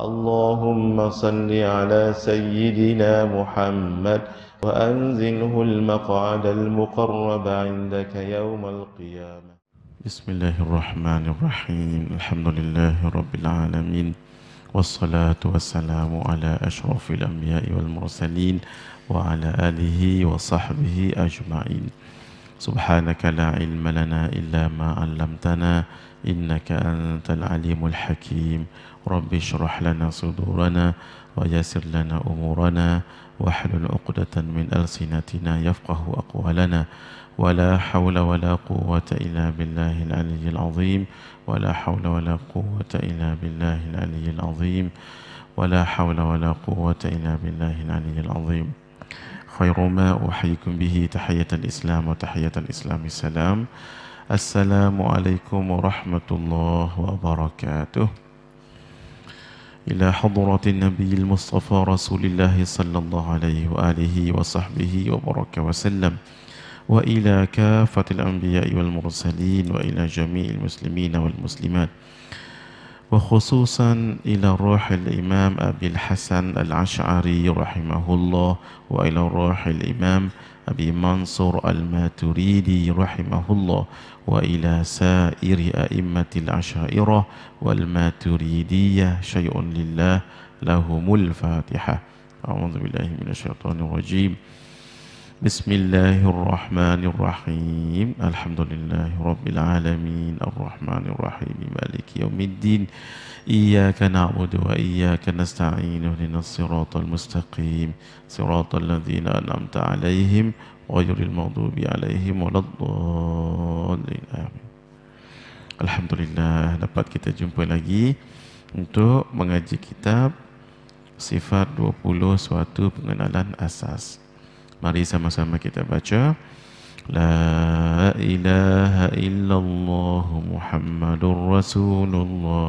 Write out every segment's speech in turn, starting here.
اللهم صل على سيدنا محمد وأنزله المقعد المقرب عندك يوم القيامة بسم الله الرحمن الرحيم الحمد لله رب العالمين والصلاة والسلام على أشرف الأنبياء والمرسلين وعلى آله وصحبه أجمعين سبحانك لا علم لنا إلا ما علمتنا إنك أنت العليم الحكيم رب اشرح لنا صدورنا ويسر لنا أمورنا واحلل عقدة من ألسنتنا يفقه أقوالنا ولا حول ولا قوة إلا بالله العلي العظيم ولا حول ولا قوة إلا بالله العلي العظيم ولا حول ولا قوة إلا بالله العلي العظيم خير ما أحييكم به تحية الإسلام وتحية الإسلام السلام السلام عليكم ورحمة الله وبركاته إلى حضرة النبي المصطفى رسول الله صلى الله عليه وآله وصحبه وبركة وسلم وإلى كافة الأنبياء والمرسلين وإلى جميع المسلمين والمسلمات وخصوصا إلى روح الإمام أبي الحسن العشعري رحمه الله وإلى روح الإمام أبي منصور الماتريدي رحمه الله وإلى سائر أئمة العشائرة والماتريدية شيء لله لهم الفاتحة أعوذ بالله من الشيطان الرجيم بسم الله الرحمن الرحيم الحمد لله رب العالمين الرحمن الرحيم مالك يوم الدين إياك نعبد وإياك نستعين اهدنا الصراط المستقيم صراط الذين أنعمت عليهم غير المغضوب عليهم ولا الضالين آمين الحمد لله dapat kita jumpa lagi untuk mengaji kitab sifat 20 suatu pengenalan asas mari sama-sama kita baca لا إله إلا الله محمد رسول الله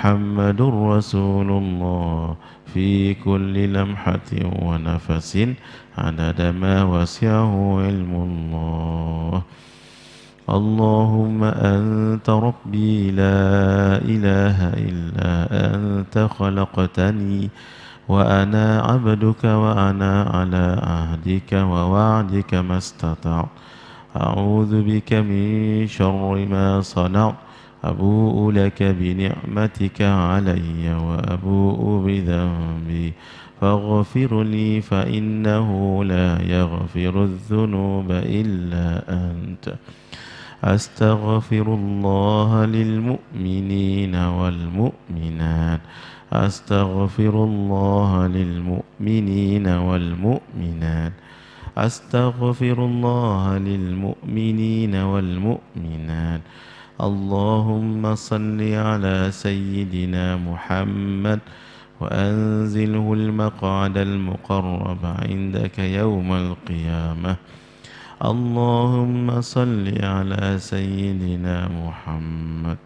محمد رسول الله في كل لمحة ونفس عدد ما وسعه علم الله اللهم أنت ربي لا إله إلا أنت خلقتني وأنا عبدك وأنا على عهدك ووعدك ما استطعت أعوذ بك من شر ما صنعت أبوء لك بنعمتك علي وأبوء بذنبي فاغفر لي فإنه لا يغفر الذنوب إلا أنت أستغفر الله للمؤمنين والمؤمنات أستغفر الله للمؤمنين والمؤمنات أستغفر الله للمؤمنين والمؤمنات اللهم صل على سيدنا محمد وأنزله المقعد المقرب عندك يوم القيامة اللهم صل على سيدنا محمد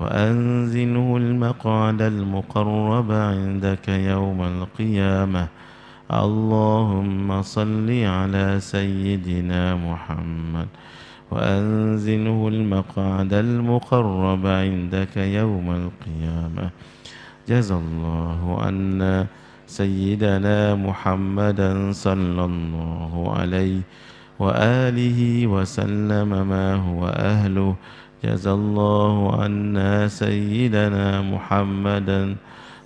وأنزله المقعد المقرب عندك يوم القيامة اللهم صل على سيدنا محمد وأنزله المقعد المقرب عندك يوم القيامة جزى الله أن سيدنا محمدا صلى الله عليه وآله وسلم ما هو أهله جزى الله أن سيدنا محمدا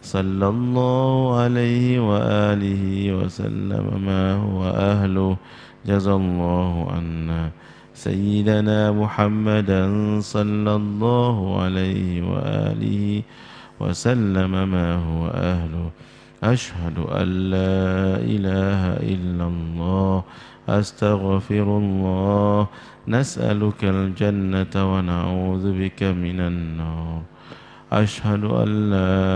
صلى الله عليه وآله وسلم ما هو أهله جزى الله أنه سيدنا محمدا صلى الله عليه وآله وسلم ما هو أهله أشهد أن لا إله إلا الله أستغفر الله نسألك الجنة ونعوذ بك من النار أشهد أن لا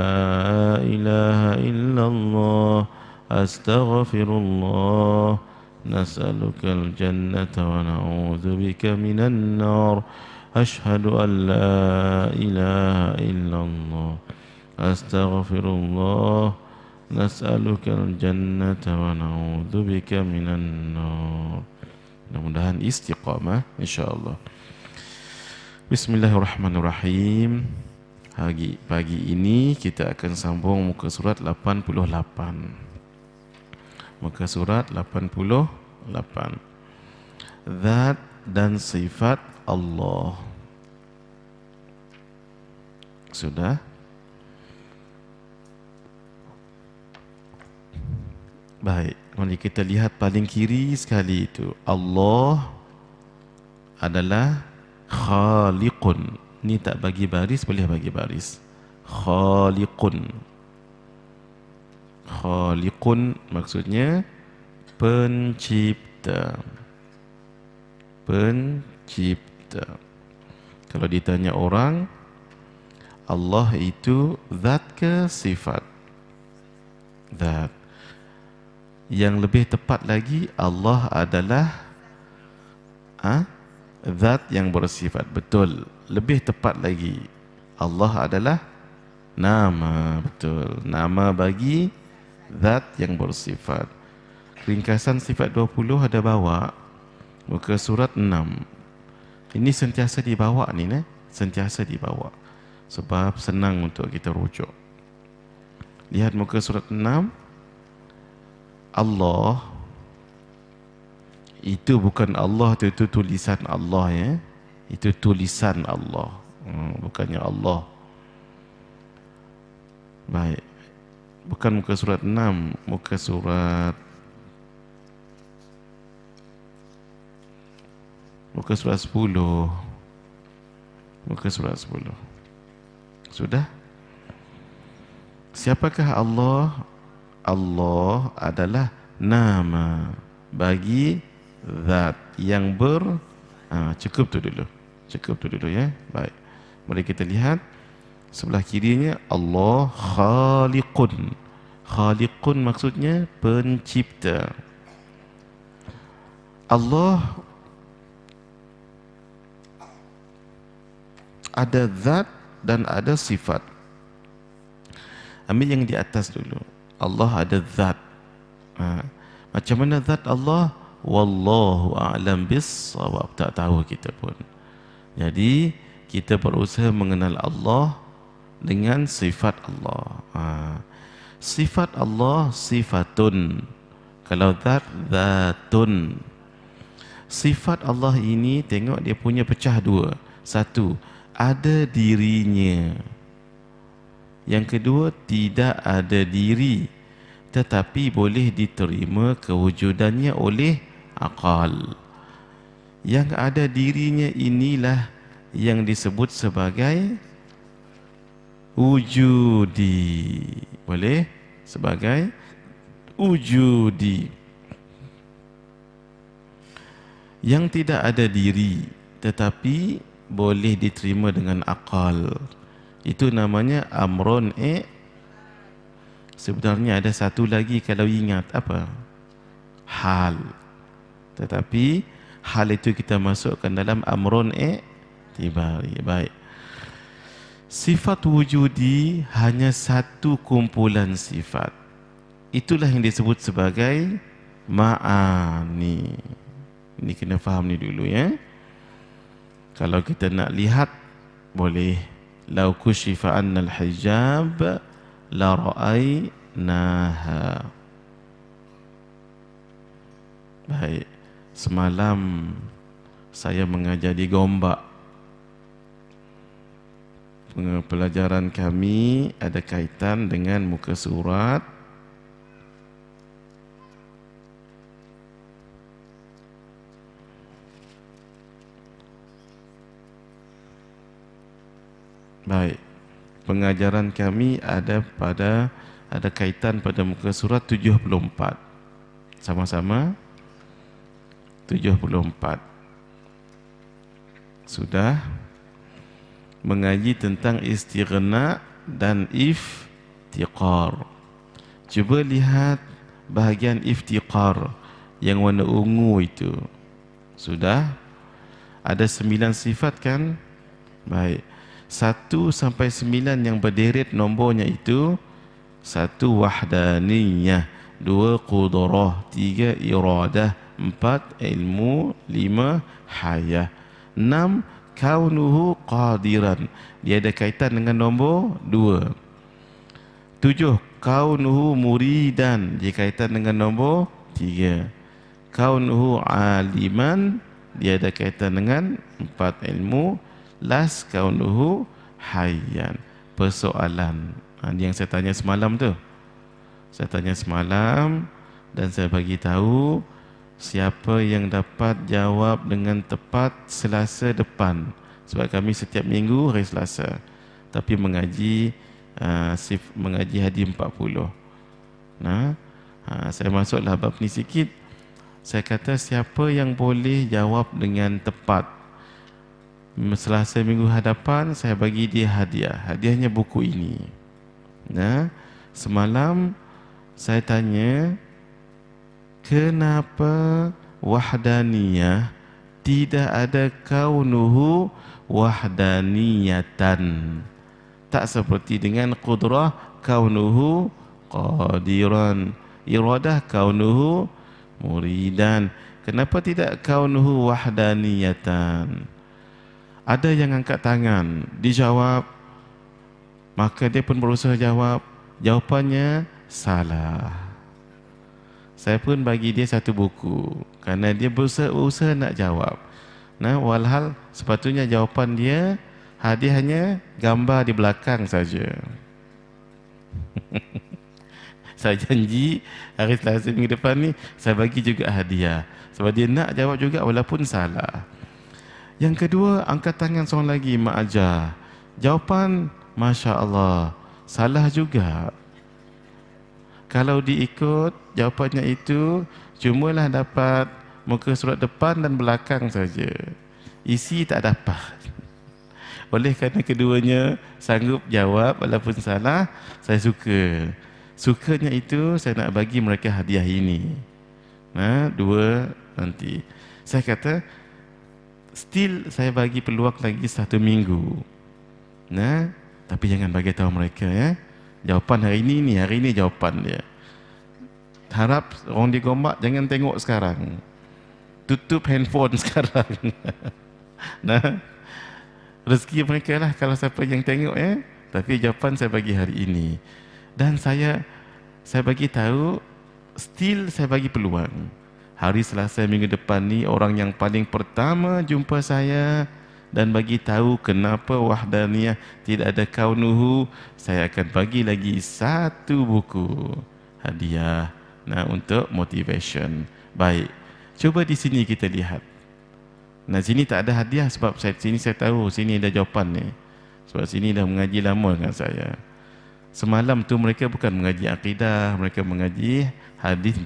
إله إلا الله أستغفر الله نسألك الجنة ونعوذ بك من النار أشهد أن لا إله إلا الله أستغفر الله نسألك الجنة ونعوذ بك من النار mudah-mudahan istiqamah insyaallah Bismillahirrahmanirrahim Pagi, pagi ini kita akan sambung muka surat 88 Maka surat 88 Zat dan sifat Allah Sudah Baik, mari kita lihat paling kiri sekali itu Allah adalah Khaliqun Ini tak bagi baris, boleh bagi baris Khaliqun khaliqun maksudnya pencipta pencipta kalau ditanya orang Allah itu zat ke sifat zat yang lebih tepat lagi Allah adalah ha? zat ha? yang bersifat betul lebih tepat lagi Allah adalah nama betul nama bagi zat yang bersifat ringkasan sifat 20 ada bawa muka surat 6 ini sentiasa dibawa ni ne sentiasa dibawa sebab senang untuk kita rujuk lihat muka surat 6 Allah itu bukan Allah itu, itu tulisan Allah ya itu tulisan Allah hmm, bukannya Allah baik bukan muka surat 6 muka surat muka surat 10 muka surat 10 sudah siapakah Allah Allah adalah nama bagi zat yang ber ha, cukup tu dulu cukup tu dulu ya baik mari kita lihat sebelah kirinya Allah Khaliqun. Khaliqun maksudnya pencipta. Allah ada zat dan ada sifat. Ambil yang di atas dulu. Allah ada zat. Ha. Macam mana zat Allah? Wallahu a'lam bis bissawab. Tak tahu kita pun. Jadi kita berusaha mengenal Allah dengan sifat Allah. Ha. Sifat Allah sifatun. Kalau zat, zatun. Sifat Allah ini tengok dia punya pecah dua. Satu, ada dirinya. Yang kedua, tidak ada diri. Tetapi boleh diterima kewujudannya oleh akal. Yang ada dirinya inilah yang disebut sebagai wujudi boleh sebagai wujudi yang tidak ada diri tetapi boleh diterima dengan akal itu namanya amron e eh? sebenarnya ada satu lagi kalau ingat apa hal tetapi hal itu kita masukkan dalam amron e eh? tiba baik Sifat wujudi hanya satu kumpulan sifat. Itulah yang disebut sebagai ma'ani. Ini kena faham ni dulu ya. Kalau kita nak lihat boleh lau kushifa anna al-hijab la ra'aynaha. Baik. Semalam saya mengajar di Gombak pelajaran kami ada kaitan dengan muka surat Baik. Pengajaran kami ada pada ada kaitan pada muka surat 74. Sama-sama. 74. Sudah mengaji tentang istighna dan iftiqar. Cuba lihat bahagian iftiqar yang warna ungu itu. Sudah ada sembilan sifat kan? Baik. Satu sampai sembilan yang berderet nombornya itu satu wahdaniyah, dua qudrah, tiga iradah, empat ilmu, lima hayah, enam kaunuhu qadiran dia ada kaitan dengan nombor dua tujuh kaunuhu muridan dia kaitan dengan nombor tiga kaunuhu aliman dia ada kaitan dengan empat ilmu last kaunuhu hayyan persoalan ha, yang saya tanya semalam tu saya tanya semalam dan saya bagi tahu Siapa yang dapat jawab dengan tepat selasa depan Sebab kami setiap minggu hari selasa Tapi mengaji uh, sif, mengaji hadis 40 Nah, uh, Saya masuklah bab ni sikit Saya kata siapa yang boleh jawab dengan tepat Selasa minggu hadapan saya bagi dia hadiah Hadiahnya buku ini Nah, Semalam saya tanya kenapa wahdaniyah tidak ada kaunuhu wahdaniyatan tak seperti dengan qudrah kaunuhu qadiran iradah kaunuhu muridan kenapa tidak kaunuhu wahdaniyatan ada yang angkat tangan dijawab maka dia pun berusaha jawab jawapannya salah saya pun bagi dia satu buku kerana dia berusaha-usaha nak jawab nah walhal sepatutnya jawapan dia hadiahnya gambar di belakang saja saya janji hari Selasa minggu depan ni saya bagi juga hadiah sebab dia nak jawab juga walaupun salah yang kedua angkat tangan seorang lagi Mak jawapan Masya Allah salah juga kalau diikut, jawapannya itu cumalah dapat muka surat depan dan belakang saja. Isi tak dapat. Oleh kerana keduanya sanggup jawab walaupun salah, saya suka. Sukanya itu saya nak bagi mereka hadiah ini. Nah, ha, dua nanti. Saya kata still saya bagi peluang lagi satu minggu. Nah, tapi jangan bagi tahu mereka ya. Eh. Jawapan hari ini ni, hari ini jawapan dia. Harap orang di Gombak jangan tengok sekarang. Tutup handphone sekarang. nah. Rezeki mereka lah kalau siapa yang tengok ya. Tapi jawapan saya bagi hari ini. Dan saya saya bagi tahu still saya bagi peluang. Hari Selasa minggu depan ni orang yang paling pertama jumpa saya dan bagi tahu kenapa wahdaniyah tidak ada kaunuhu saya akan bagi lagi satu buku hadiah nah untuk motivation baik cuba di sini kita lihat nah sini tak ada hadiah sebab saya sini saya tahu sini ada jawapan ni sebab sini dah mengaji lama dengan saya semalam tu mereka bukan mengaji akidah mereka mengaji hadis 40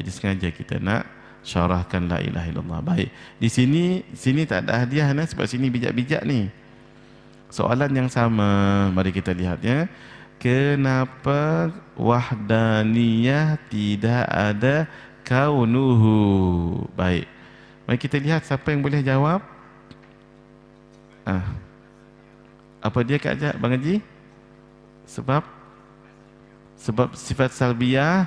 jadi sengaja kita nak syarahkan la ilaha illallah. Baik. Di sini sini tak ada hadiah nah sebab sini bijak-bijak ni. Soalan yang sama, mari kita lihat ya. Kenapa wahdaniyah tidak ada kaunuhu? Baik. Mari kita lihat siapa yang boleh jawab. Ah. Apa dia Kak Jak, Bang Haji? Sebab sebab sifat salbiah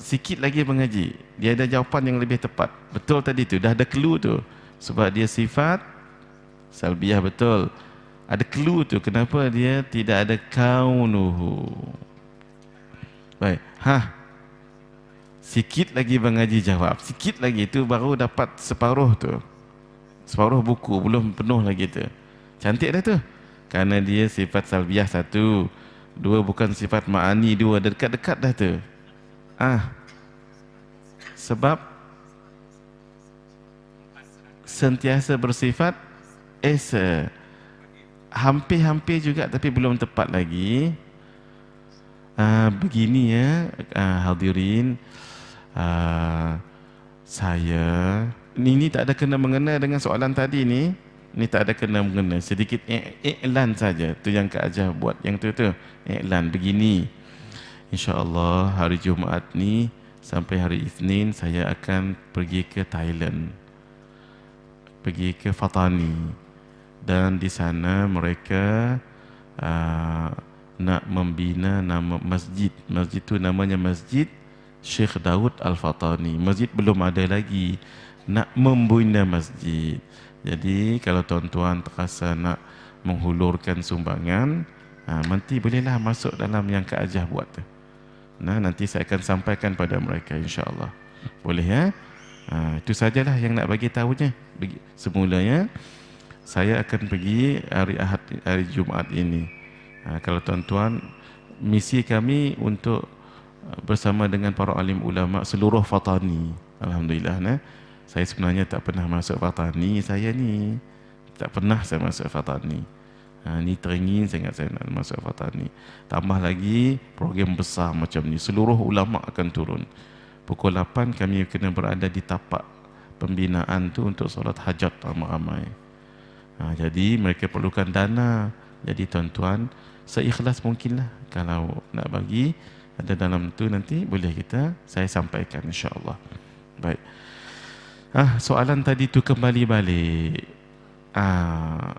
sikit lagi mengaji dia ada jawapan yang lebih tepat betul tadi tu dah ada clue tu sebab dia sifat salbiah betul ada clue tu kenapa dia tidak ada kaunuhu baik ha sikit lagi mengaji jawab sikit lagi tu baru dapat separuh tu separuh buku belum penuh lagi tu cantik dah tu kerana dia sifat salbiah satu dua bukan sifat ma'ani dua dekat-dekat dah tu Ah. Sebab sentiasa bersifat esa. Hampir-hampir juga tapi belum tepat lagi. Ah begini ya, ah, hadirin. Ah saya ini tak ada kena mengena dengan soalan tadi ni. Ini tak ada kena mengena. Sedikit e-, e-, iklan saja. Tu yang Kak Ajah buat yang tu tu. Iklan begini. InsyaAllah hari Jumaat ni sampai hari Isnin saya akan pergi ke Thailand. Pergi ke Fatani. Dan di sana mereka uh, nak membina nama masjid. Masjid tu namanya Masjid Sheikh Daud Al-Fatani. Masjid belum ada lagi. Nak membina masjid. Jadi kalau tuan-tuan terasa nak menghulurkan sumbangan, ah, nanti bolehlah masuk dalam yang Kak Ajah buat tu. Nah, nanti saya akan sampaikan pada mereka insya-Allah. Boleh ya? Ha, itu sajalah yang nak bagi tahunya. Semulanya saya akan pergi hari Ahad hari Jumaat ini. Ha, kalau tuan-tuan misi kami untuk ah, bersama dengan para alim ulama seluruh Fatani. Alhamdulillah nah. Saya sebenarnya tak pernah masuk Fatani saya ni. Tak pernah saya masuk Fatani. Ha, ni teringin sangat saya nak masuk fatah ni. Tambah lagi program besar macam ni. Seluruh ulama akan turun. Pukul 8 kami kena berada di tapak pembinaan tu untuk solat hajat ramai-ramai. Ha, jadi mereka perlukan dana. Jadi tuan-tuan seikhlas mungkinlah kalau nak bagi ada dalam tu nanti boleh kita saya sampaikan insya-Allah. Baik. Ah ha, soalan tadi tu kembali balik. Ah ha,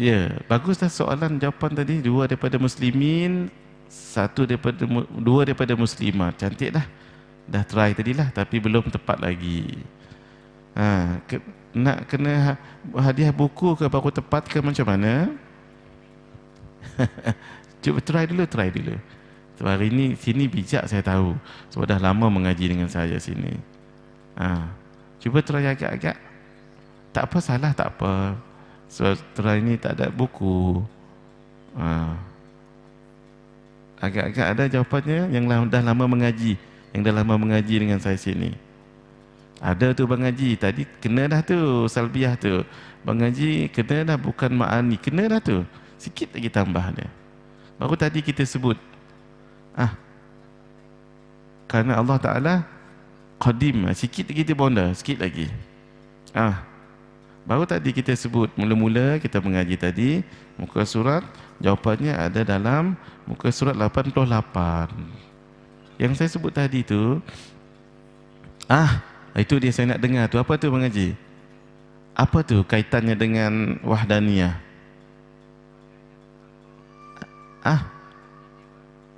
Ya, baguslah soalan jawapan tadi dua daripada muslimin, satu daripada dua daripada muslimah. Cantiklah. Dah try tadi lah tapi belum tepat lagi. Ha, ke, nak kena ha, hadiah buku ke baru tepat ke macam mana? Cuba try dulu, try dulu. Sebab hari ini sini bijak saya tahu. Sebab dah lama mengaji dengan saya sini. Ha, cuba try agak-agak. Tak apa salah, tak apa. Sebab surah ini tak ada buku. Ha. Agak-agak ada jawapannya yang dah lama mengaji. Yang dah lama mengaji dengan saya sini. Ada tu Bang Haji. Tadi kena dah tu salbiah tu. Bang Haji kena dah bukan ma'ani. Kena dah tu. Sikit lagi tambah dia. Baru tadi kita sebut. Ah. Kerana Allah Ta'ala Qadim. Sikit lagi dia bonda. Sikit lagi. Ah. Baru tadi kita sebut mula-mula kita mengaji tadi muka surat jawapannya ada dalam muka surat 88. Yang saya sebut tadi tu ah itu dia saya nak dengar tu apa tu mengaji? Apa tu kaitannya dengan wahdaniyah? Ah.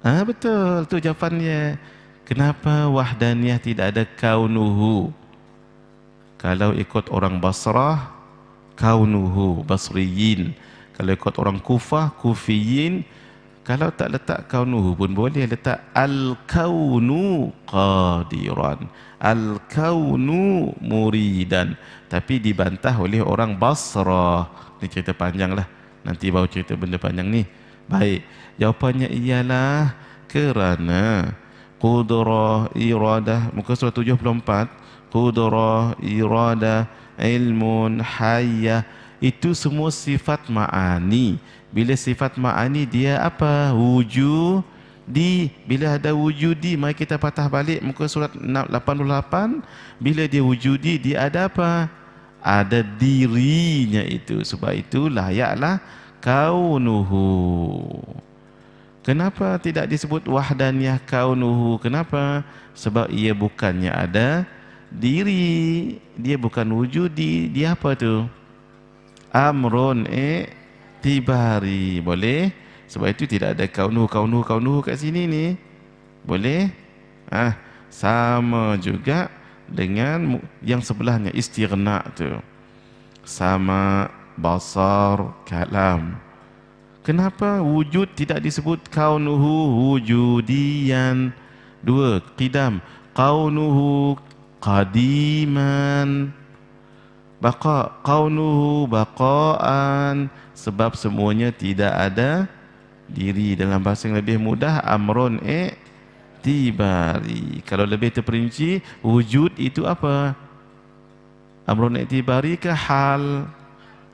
Ah betul tu jawapannya. Kenapa wahdaniyah tidak ada kaunuhu? Kalau ikut orang Basrah, kaunuhu Basriyin. Kalau ikut orang Kufah, Kufiyin. Kalau tak letak kaunuhu pun boleh letak al-kaunu qadiran. Al-kaunu muridan. Tapi dibantah oleh orang Basrah. Ini cerita panjang lah. Nanti bawa cerita benda panjang ni. Baik. Jawapannya ialah kerana Qudrah iradah muka surat 74 qudrah, irada, ilmun, hayya. Itu semua sifat ma'ani. Bila sifat ma'ani dia apa? Wujudi. Bila ada wujudi, mari kita patah balik muka surat 88. Bila dia wujudi, dia ada apa? Ada dirinya itu. Sebab itu layaklah kaunuhu. Kenapa tidak disebut wahdaniyah kaunuhu? Kenapa? Sebab ia bukannya ada diri dia bukan wujud dia apa tu amrun e tibari boleh sebab itu tidak ada kaunu kaunu kaunu kat sini ni boleh ah ha. sama juga dengan yang sebelahnya istighna tu sama basar kalam kenapa wujud tidak disebut kaunuhu wujudian dua qidam kaunuhu qadiman baqa qawnuhu baqaan sebab semuanya tidak ada diri dalam bahasa yang lebih mudah amrun e tibari kalau lebih terperinci wujud itu apa amrun e tibari ke hal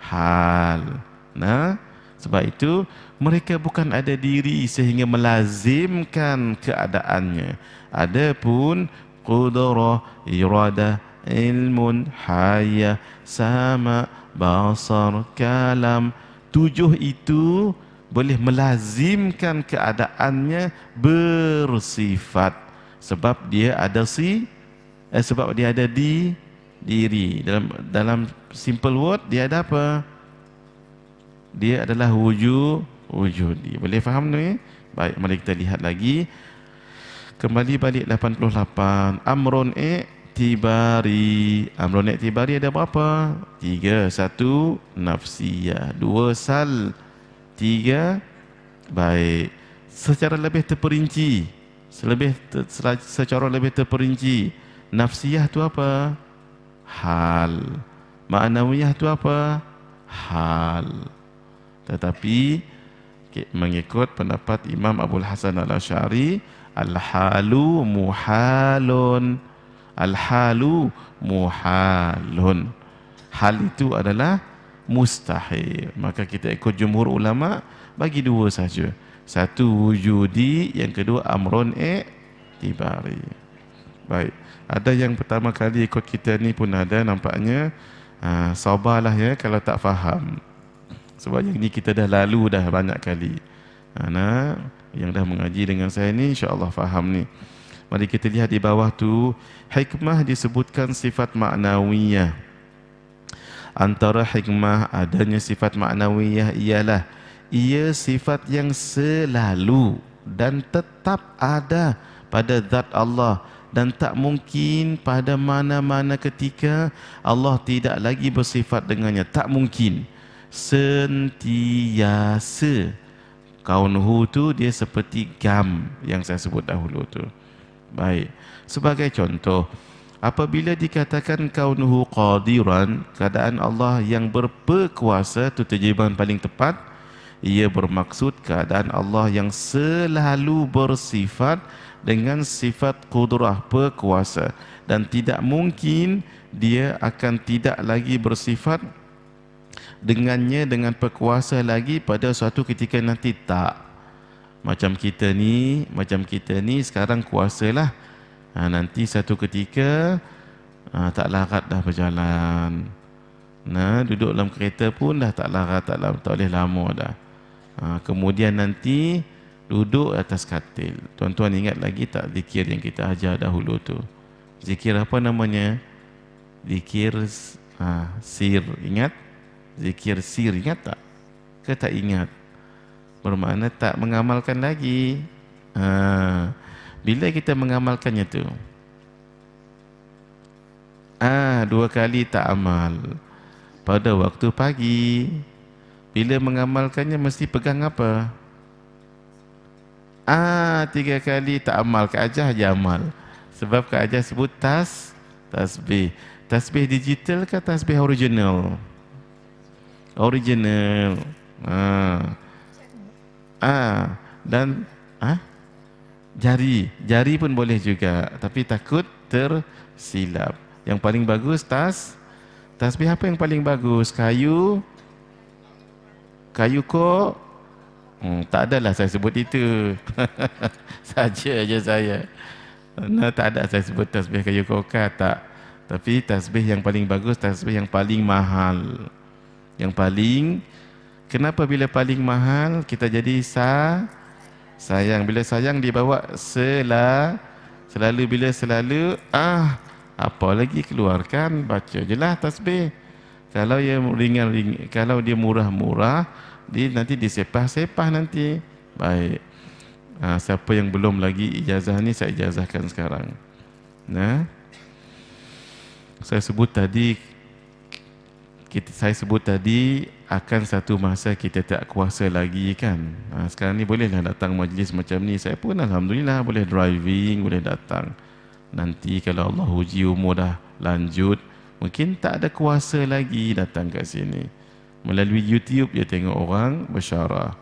hal nah sebab itu mereka bukan ada diri sehingga melazimkan keadaannya adapun قدرة irada, علم حياة سماء بصر kalam, tujuh itu boleh melazimkan keadaannya bersifat sebab dia ada si eh, sebab dia ada di diri dalam dalam simple word dia ada apa dia adalah wujud wujud dia boleh faham ni baik mari kita lihat lagi kembali balik 88 amrun i'tibari e. amrun e. tibari ada berapa tiga satu nafsiyah dua sal tiga baik secara lebih terperinci selebih ter, secara lebih terperinci nafsiyah tu apa hal ma'nawiyah tu apa hal tetapi mengikut pendapat Imam Abdul Hasan Al-Asy'ari Al-halu muhalun Al-halu muhalun Hal itu adalah mustahil Maka kita ikut jumhur ulama Bagi dua saja Satu wujudi Yang kedua amrun i'tibari Baik Ada yang pertama kali ikut kita ni pun ada Nampaknya ah, Sabarlah ya kalau tak faham Sebab yang ni kita dah lalu dah banyak kali ah, Nah, yang dah mengaji dengan saya ni insyaallah faham ni mari kita lihat di bawah tu hikmah disebutkan sifat maknawiyah antara hikmah adanya sifat maknawiyah ialah ia sifat yang selalu dan tetap ada pada zat Allah dan tak mungkin pada mana-mana ketika Allah tidak lagi bersifat dengannya tak mungkin sentiasa kaunhu tu dia seperti gam yang saya sebut dahulu tu. Baik. Sebagai contoh, apabila dikatakan kaunhu qadiran, keadaan Allah yang berpekuasa tu terjemahan paling tepat, ia bermaksud keadaan Allah yang selalu bersifat dengan sifat kudrah pekuasa dan tidak mungkin dia akan tidak lagi bersifat dengannya dengan perkuasa lagi pada suatu ketika nanti tak macam kita ni macam kita ni sekarang kuasalah ha, nanti satu ketika ha, tak larat dah berjalan nah duduk dalam kereta pun dah tak larat tak, larat, tak boleh lama dah ha, kemudian nanti duduk atas katil tuan-tuan ingat lagi tak zikir yang kita ajar dahulu tu zikir apa namanya zikir ha, sir ingat zikir sir ingat tak? Ke tak ingat? Bermakna tak mengamalkan lagi. Ha, bila kita mengamalkannya tu? Ah, ha, dua kali tak amal. Pada waktu pagi. Bila mengamalkannya mesti pegang apa? Ah, ha, tiga kali tak amal. ke aja je amal. Sebab ke aja sebut tas, tasbih. Tasbih digital ke tasbih original? Tasbih original. Ha. Ah. Dan ah jari, jari pun boleh juga tapi takut tersilap. Yang paling bagus tas tas tasbih apa yang paling bagus? Kayu kayu ko Hmm, tak adalah saya sebut itu. Saja aja saya. Nah, tak ada saya sebut tasbih kayu ko kata. Tapi tasbih yang paling bagus, tasbih yang paling mahal yang paling kenapa bila paling mahal kita jadi sa sayang bila sayang dibawa sela selalu bila selalu ah apa lagi keluarkan baca jelah tasbih kalau dia ringan, ring, kalau dia murah-murah dia nanti disepah-sepah nanti baik ha, siapa yang belum lagi ijazah ni saya ijazahkan sekarang nah saya sebut tadi kita, saya sebut tadi akan satu masa kita tak kuasa lagi kan ha, sekarang ni bolehlah datang majlis macam ni saya pun Alhamdulillah boleh driving boleh datang nanti kalau Allah uji umur dah lanjut mungkin tak ada kuasa lagi datang ke sini melalui YouTube dia tengok orang bersyarah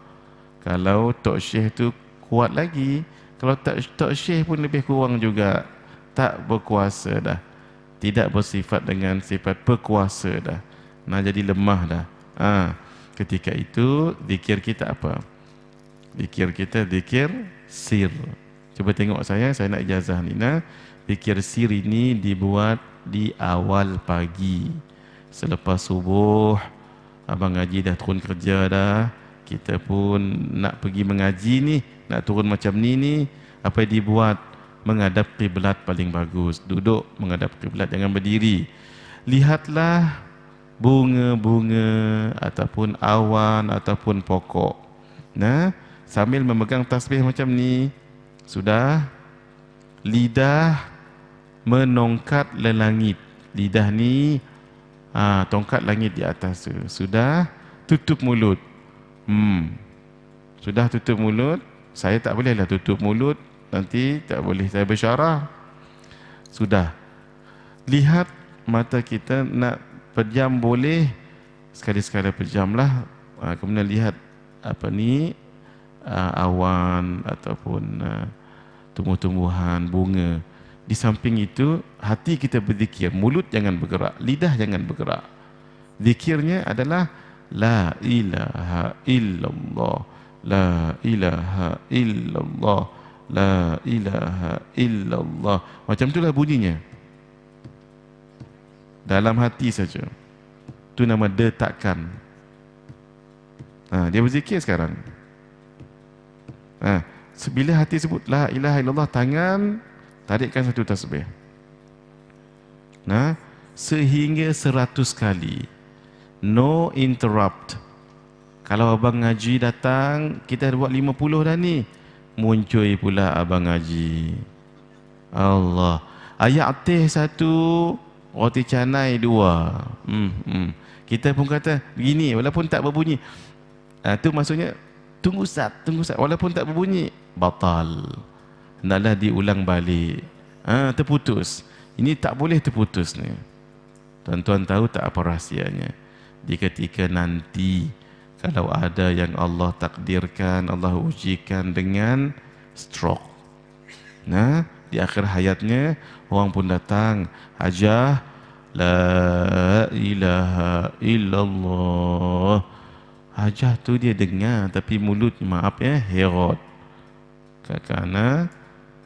kalau Tok Syekh tu kuat lagi kalau tak Tok Syekh pun lebih kurang juga tak berkuasa dah tidak bersifat dengan sifat berkuasa dah Nah jadi lemah dah. Ah ketika itu zikir kita apa? Zikir kita zikir sir. Cuba tengok saya, saya nak ijazah ni nah. Zikir sir ini dibuat di awal pagi. Selepas subuh abang ngaji dah turun kerja dah. Kita pun nak pergi mengaji ni, nak turun macam ni ni apa yang dibuat menghadap kiblat paling bagus. Duduk menghadap kiblat jangan berdiri. Lihatlah bunga-bunga ataupun awan ataupun pokok. Nah, sambil memegang tasbih macam ni, sudah lidah menongkat langit. Lidah ni ah tongkat langit di atas tu. Sudah tutup mulut. Hmm. Sudah tutup mulut, saya tak bolehlah tutup mulut. Nanti tak boleh saya bersyarah. Sudah. Lihat mata kita nak per jam boleh sekali-sekala per jam lah uh, kemudian lihat apa ni uh, awan ataupun uh, tumbuh-tumbuhan bunga di samping itu hati kita berzikir mulut jangan bergerak lidah jangan bergerak zikirnya adalah la ilaha illallah la ilaha illallah la ilaha illallah macam itulah bunyinya dalam hati saja tu nama detakkan ha, dia berzikir sekarang ha, sebila hati sebut la ilaha illallah tangan tarikkan satu tasbih nah ha, sehingga seratus kali no interrupt kalau abang ngaji datang kita buat lima puluh dah ni muncul pula abang ngaji Allah ayat teh satu roti canai dua hmm, hmm. kita pun kata begini walaupun tak berbunyi ha, tu maksudnya tunggu sat tunggu sat walaupun tak berbunyi batal hendaklah diulang balik ha, terputus ini tak boleh terputus ni tuan-tuan tahu tak apa rahsianya di ketika nanti kalau ada yang Allah takdirkan Allah ujikan dengan stroke nah di akhir hayatnya Orang pun datang ajar la ilaha illallah. Ajar tu dia dengar tapi mulut maaf ya herot. Kerana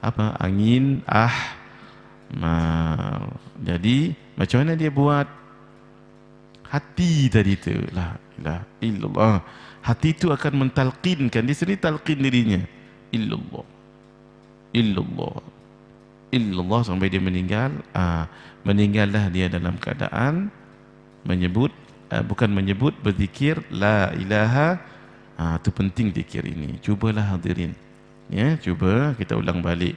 apa angin ah ma. Jadi macam mana dia buat hati tadi tu la ilaha illallah. Hati itu akan mentalqinkan dia sendiri talqin dirinya. Illallah. Illallah illallah sampai dia meninggal uh, meninggallah dia dalam keadaan menyebut uh, bukan menyebut berzikir la ilaha uh, ah, itu penting zikir ini cubalah hadirin ya cuba kita ulang balik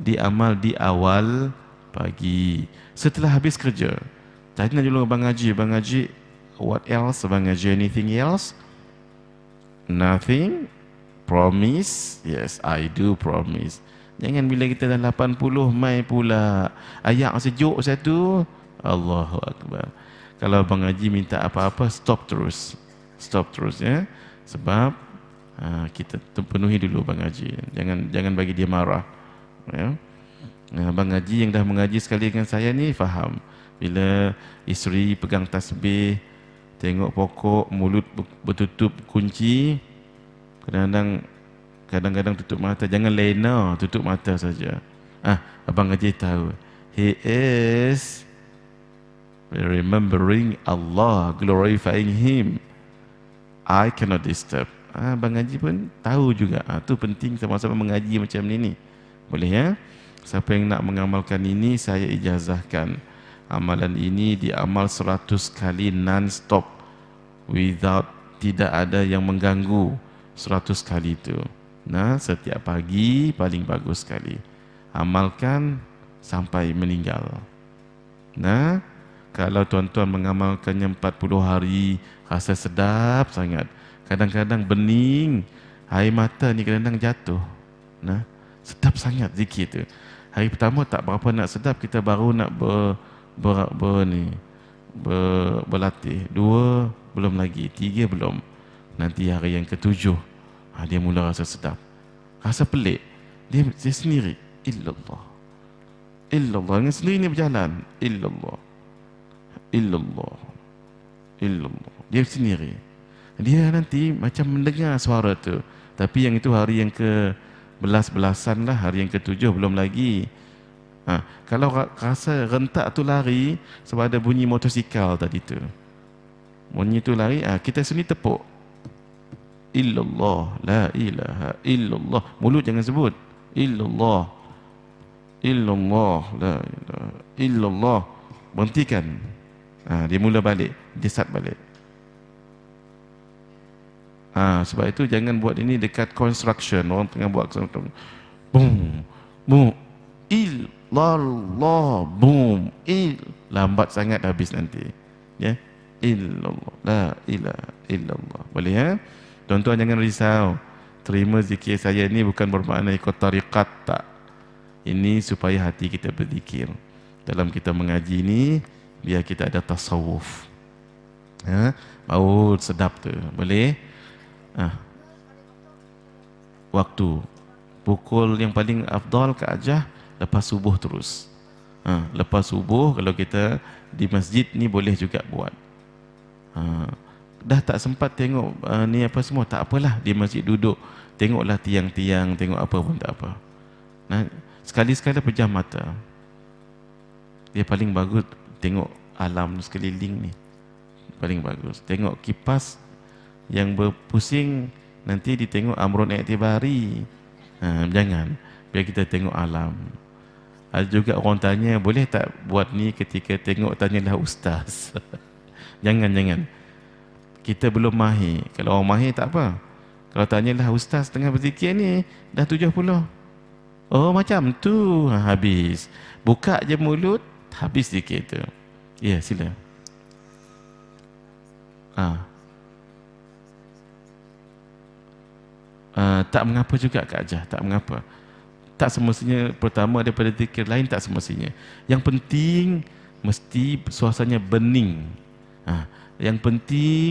di amal di awal pagi setelah habis kerja tadi nak dulu bang haji bang haji what else bang haji anything else nothing promise yes i do promise Jangan bila kita dah 80 mai pula ayak sejuk satu Allahu akbar. Kalau abang Haji minta apa-apa stop terus. Stop terus ya. Sebab ha, kita penuhi dulu abang Haji. Jangan jangan bagi dia marah. Ya. Ha, abang Haji yang dah mengaji sekali dengan saya ni faham. Bila isteri pegang tasbih, tengok pokok, mulut bertutup kunci, kadang-kadang Kadang-kadang tutup mata Jangan lena tutup mata saja Ah, Abang Haji tahu He is Remembering Allah Glorifying him I cannot disturb ah, Abang Haji pun tahu juga ah, tu penting sama-sama mengaji macam ini Boleh ya Siapa yang nak mengamalkan ini Saya ijazahkan Amalan ini diamal seratus kali non-stop Without tidak ada yang mengganggu seratus kali itu Nah, setiap pagi paling bagus sekali amalkan sampai meninggal. Nah, kalau tuan-tuan mengamalkannya 40 hari rasa sedap sangat. Kadang-kadang bening, air mata ni kadang-kadang jatuh. Nah, sedap sangat zikir tu. Hari pertama tak berapa nak sedap, kita baru nak ber, ber, ber ni, ber, berlatih. Dua, belum lagi. Tiga, belum. Nanti hari yang ketujuh, ha, dia mula rasa sedap rasa pelik dia, dia sendiri illallah illallah dengan sendiri ni berjalan illallah illallah illallah dia sendiri dia nanti macam mendengar suara tu tapi yang itu hari yang ke belas-belasan lah hari yang ketujuh belum lagi ha, kalau rasa rentak tu lari sebab ada bunyi motosikal tadi tu bunyi tu lari ha, kita sendiri tepuk illallah la ilaha illallah mulut jangan sebut illallah illallah la ilaha illallah berhentikan ha, dia mula balik dia start balik ha, sebab itu jangan buat ini dekat construction orang tengah buat construction boom boom illallah boom il lambat sangat habis nanti ya illallah la ilaha illallah boleh ya ha? Tuan-tuan jangan risau. Terima zikir saya ini bukan bermakna ikut tarikat tak. Ini supaya hati kita berzikir. Dalam kita mengaji ini, biar kita ada tasawuf. Ha? Bau sedap tu. Boleh? Ha. Waktu. Pukul yang paling abdol ke Ajah, lepas subuh terus. Ha. Lepas subuh, kalau kita di masjid ni boleh juga buat. Ha dah tak sempat tengok uh, ni apa semua tak apalah di masjid duduk tengoklah tiang-tiang tengok apa pun tak apa nah sekali-sekala pejam mata dia paling bagus tengok alam sekeliling ni paling bagus tengok kipas yang berpusing nanti ditengok amrun iktibari ha, jangan biar kita tengok alam ada juga orang tanya boleh tak buat ni ketika tengok tanyalah ustaz jangan jangan kita belum mahir. Kalau orang mahir tak apa. Kalau tanyalah ustaz tengah berzikir ni dah tujuh puluh. Oh macam tu ha, habis. Buka je mulut habis zikir tu. Ya, yeah, sila. Ha. Ah. Uh, tak mengapa juga Kak Ajah, tak mengapa. Tak semestinya pertama daripada zikir lain tak semestinya. Yang penting mesti suasanya bening. Ah. Yang penting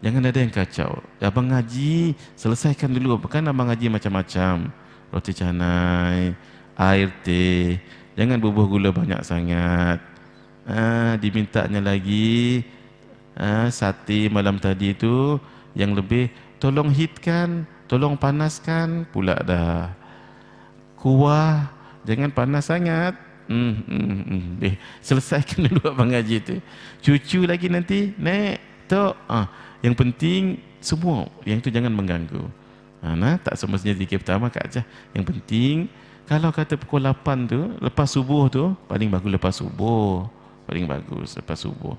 jangan ada yang kacau. Abang ngaji selesaikan dulu. bukan abang ngaji macam-macam. Roti canai, air teh. Jangan bubuh gula banyak sangat. Ah, dimintanya lagi ah, sate malam tadi itu yang lebih tolong hitkan, tolong panaskan pula dah. Kuah jangan panas sangat. Hmm, hmm, hmm. Eh, selesaikan dulu abang haji tu. Cucu lagi nanti naik tok. Ah, yang penting semua yang tu jangan mengganggu. Ha, nah, tak semestinya zikir pertama kat aja. Yang penting kalau kata pukul 8 tu, lepas subuh tu paling bagus lepas subuh. Paling bagus lepas subuh.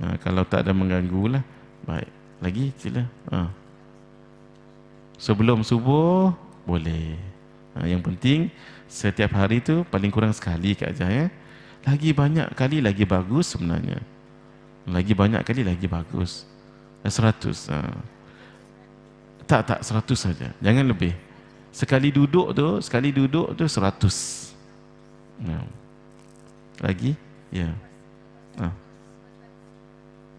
Ha, kalau tak ada mengganggu lah. Baik. Lagi sila. Ha. Sebelum subuh boleh. Ha, yang penting setiap hari tu paling kurang sekali Kak Ajah ya. Lagi banyak kali lagi bagus sebenarnya. Lagi banyak kali lagi bagus. Seratus. Ha. Tak, tak, seratus saja. Jangan lebih. Sekali duduk tu, sekali duduk tu seratus. Ya. Lagi? Ya. Yeah. Ha.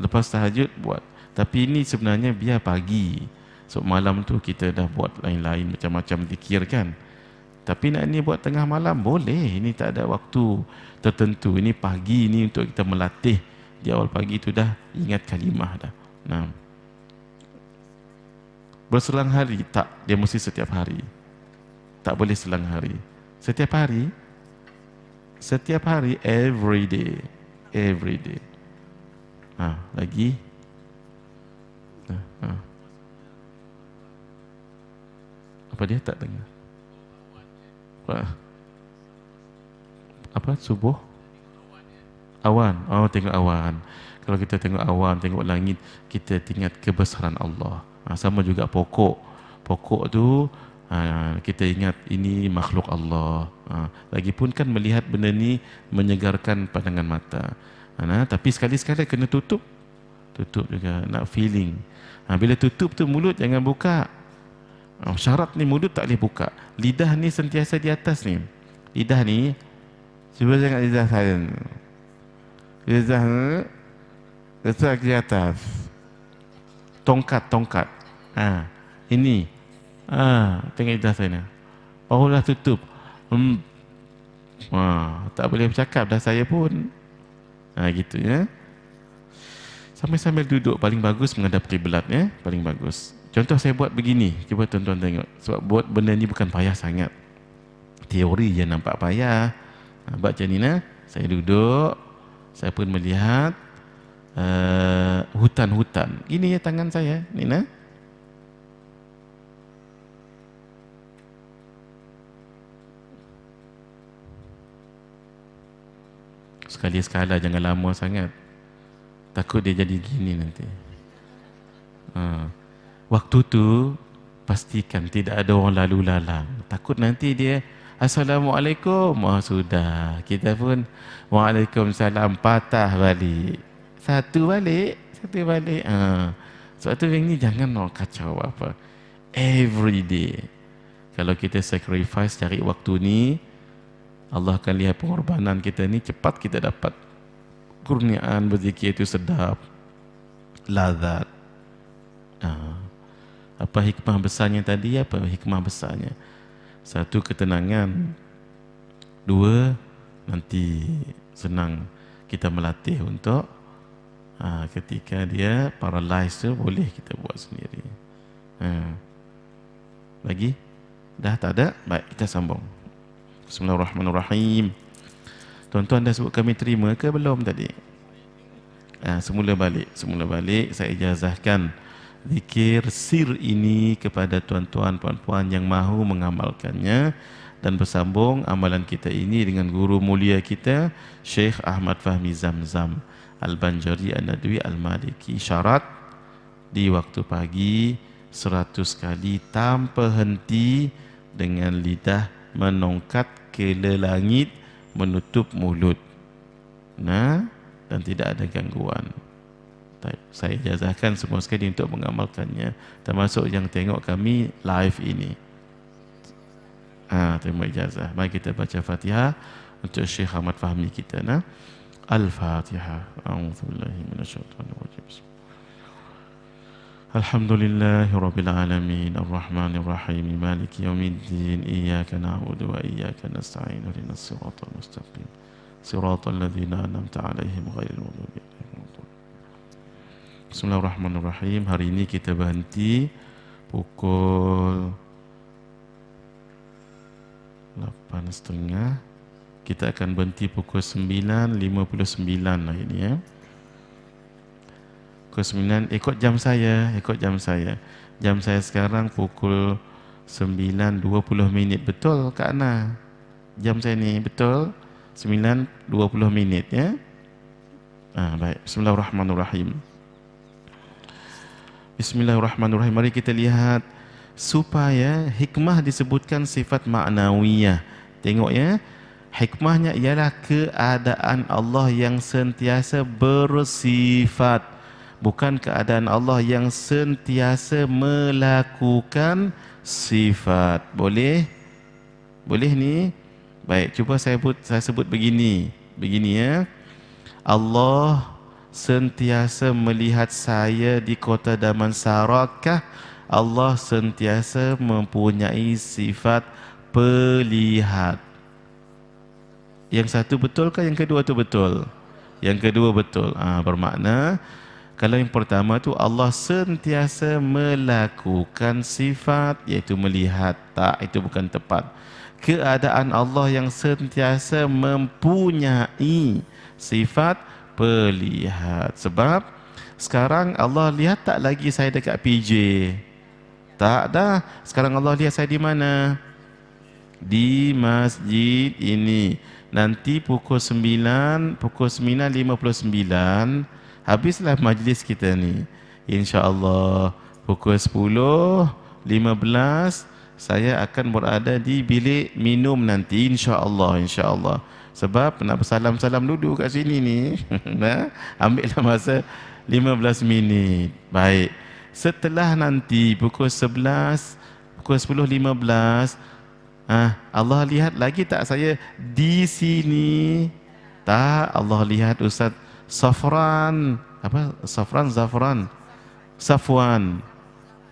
Lepas tahajud, buat. Tapi ini sebenarnya biar pagi. So malam tu kita dah buat lain-lain macam-macam dikir kan. Tapi nak ni buat tengah malam boleh. Ini tak ada waktu tertentu. Ini pagi ini untuk kita melatih di awal pagi itu dah ingat kalimah dah. Nah. Berselang hari tak dia mesti setiap hari. Tak boleh selang hari. Setiap hari setiap hari every day every day. Ha, lagi ha. ha. Apa dia tak dengar? apa subuh awan oh tengok awan kalau kita tengok awan tengok langit kita ingat kebesaran Allah ah, sama juga pokok pokok tu ah, kita ingat ini makhluk Allah ah, lagipun kan melihat benda ni menyegarkan pandangan mata nah tapi sekali sekali kena tutup tutup juga nak feeling bila tutup tu mulut jangan buka Oh, syarat ni mulut tak boleh buka. Lidah ni sentiasa di atas ni. Lidah ni, cuba tengok lidah saya Lidah ni, di atas. Tongkat, tongkat. Ha, ini. Ha, tengok lidah saya ni. Barulah tutup. Hmm. Ha, tak boleh bercakap dah saya pun. Ha, gitu ya. Sambil-sambil duduk paling bagus menghadap kiblat ya, paling bagus. Contoh saya buat begini, cuba tuan-tuan tengok. Sebab buat benda ni bukan payah sangat. Teori je nampak payah. Ha, buat macam ni lah. Saya duduk, saya pun melihat uh, hutan-hutan. Ini ya tangan saya, Nina. Sekali sekala jangan lama sangat. Takut dia jadi gini nanti. Ha. Uh waktu tu pastikan tidak ada orang lalu lalang takut nanti dia Assalamualaikum oh, sudah kita pun Waalaikumsalam patah balik satu balik satu balik ha. sebab tu ini jangan nak kacau apa every day kalau kita sacrifice cari waktu ni Allah akan lihat pengorbanan kita ni cepat kita dapat kurniaan berzikir itu sedap lazat ah ha apa hikmah besarnya tadi apa hikmah besarnya satu ketenangan dua nanti senang kita melatih untuk ha, ketika dia paralyze tu boleh kita buat sendiri ha. lagi dah tak ada baik kita sambung Bismillahirrahmanirrahim tuan-tuan dah sebut kami terima ke belum tadi ha, semula balik semula balik saya ijazahkan zikir sir ini kepada tuan-tuan puan-puan yang mahu mengamalkannya dan bersambung amalan kita ini dengan guru mulia kita Syekh Ahmad Fahmi Zamzam Al-Banjari An-Nadwi Al-Maliki syarat di waktu pagi 100 kali tanpa henti dengan lidah menongkat ke langit menutup mulut nah dan tidak ada gangguan taib. Saya jazahkan semua sekali untuk mengamalkannya termasuk yang tengok kami live ini. Ha, terima ijazah. Mari kita baca Fatihah untuk Syekh Ahmad Fahmi kita. Nah. Al-Fatihah. A'udzubillahi minasyaitonir rajim. الحمد لله رب العالمين الرحمن الرحيم مالك يوم الدين إياك نعبد وإياك نستعين اهدنا الصراط المستقيم صراط الذين أنعمت عليهم غير المغضوب Bismillahirrahmanirrahim. Hari ini kita berhenti pukul 8.30. Kita akan berhenti pukul 9.59 lah ini ya. Pukul 9, ikut jam saya, ikut jam saya. Jam saya sekarang pukul 9.20 minit. Betul Kak Ana? Jam saya ni betul? 9.20 minit ya. Ah, baik. Bismillahirrahmanirrahim. Bismillahirrahmanirrahim. Bismillahirrahmanirrahim. Mari kita lihat supaya hikmah disebutkan sifat maknawiyah. Tengok ya. Hikmahnya ialah keadaan Allah yang sentiasa bersifat bukan keadaan Allah yang sentiasa melakukan sifat. Boleh? Boleh ni? Baik, cuba saya sebut saya sebut begini. Begini ya. Allah sentiasa melihat saya di kota Damansarakah Allah sentiasa mempunyai sifat pelihat yang satu betul ke yang kedua tu betul yang kedua betul ha, bermakna kalau yang pertama tu Allah sentiasa melakukan sifat iaitu melihat tak itu bukan tepat keadaan Allah yang sentiasa mempunyai sifat pelihat sebab sekarang Allah lihat tak lagi saya dekat PJ tak dah sekarang Allah lihat saya di mana di masjid ini nanti pukul 9 pukul 9.59 habislah majlis kita ni insyaallah pukul 10 15 saya akan berada di bilik minum nanti insya, Allah, insya Allah. Sebab nak bersalam-salam dulu kat sini ni. Ambillah masa 15 minit. Baik. Setelah nanti pukul 11, pukul 10.15, ha, ah, Allah lihat lagi tak saya di sini? Tak, Allah lihat Ustaz Safran. Apa? Safran, Zafran. Safwan.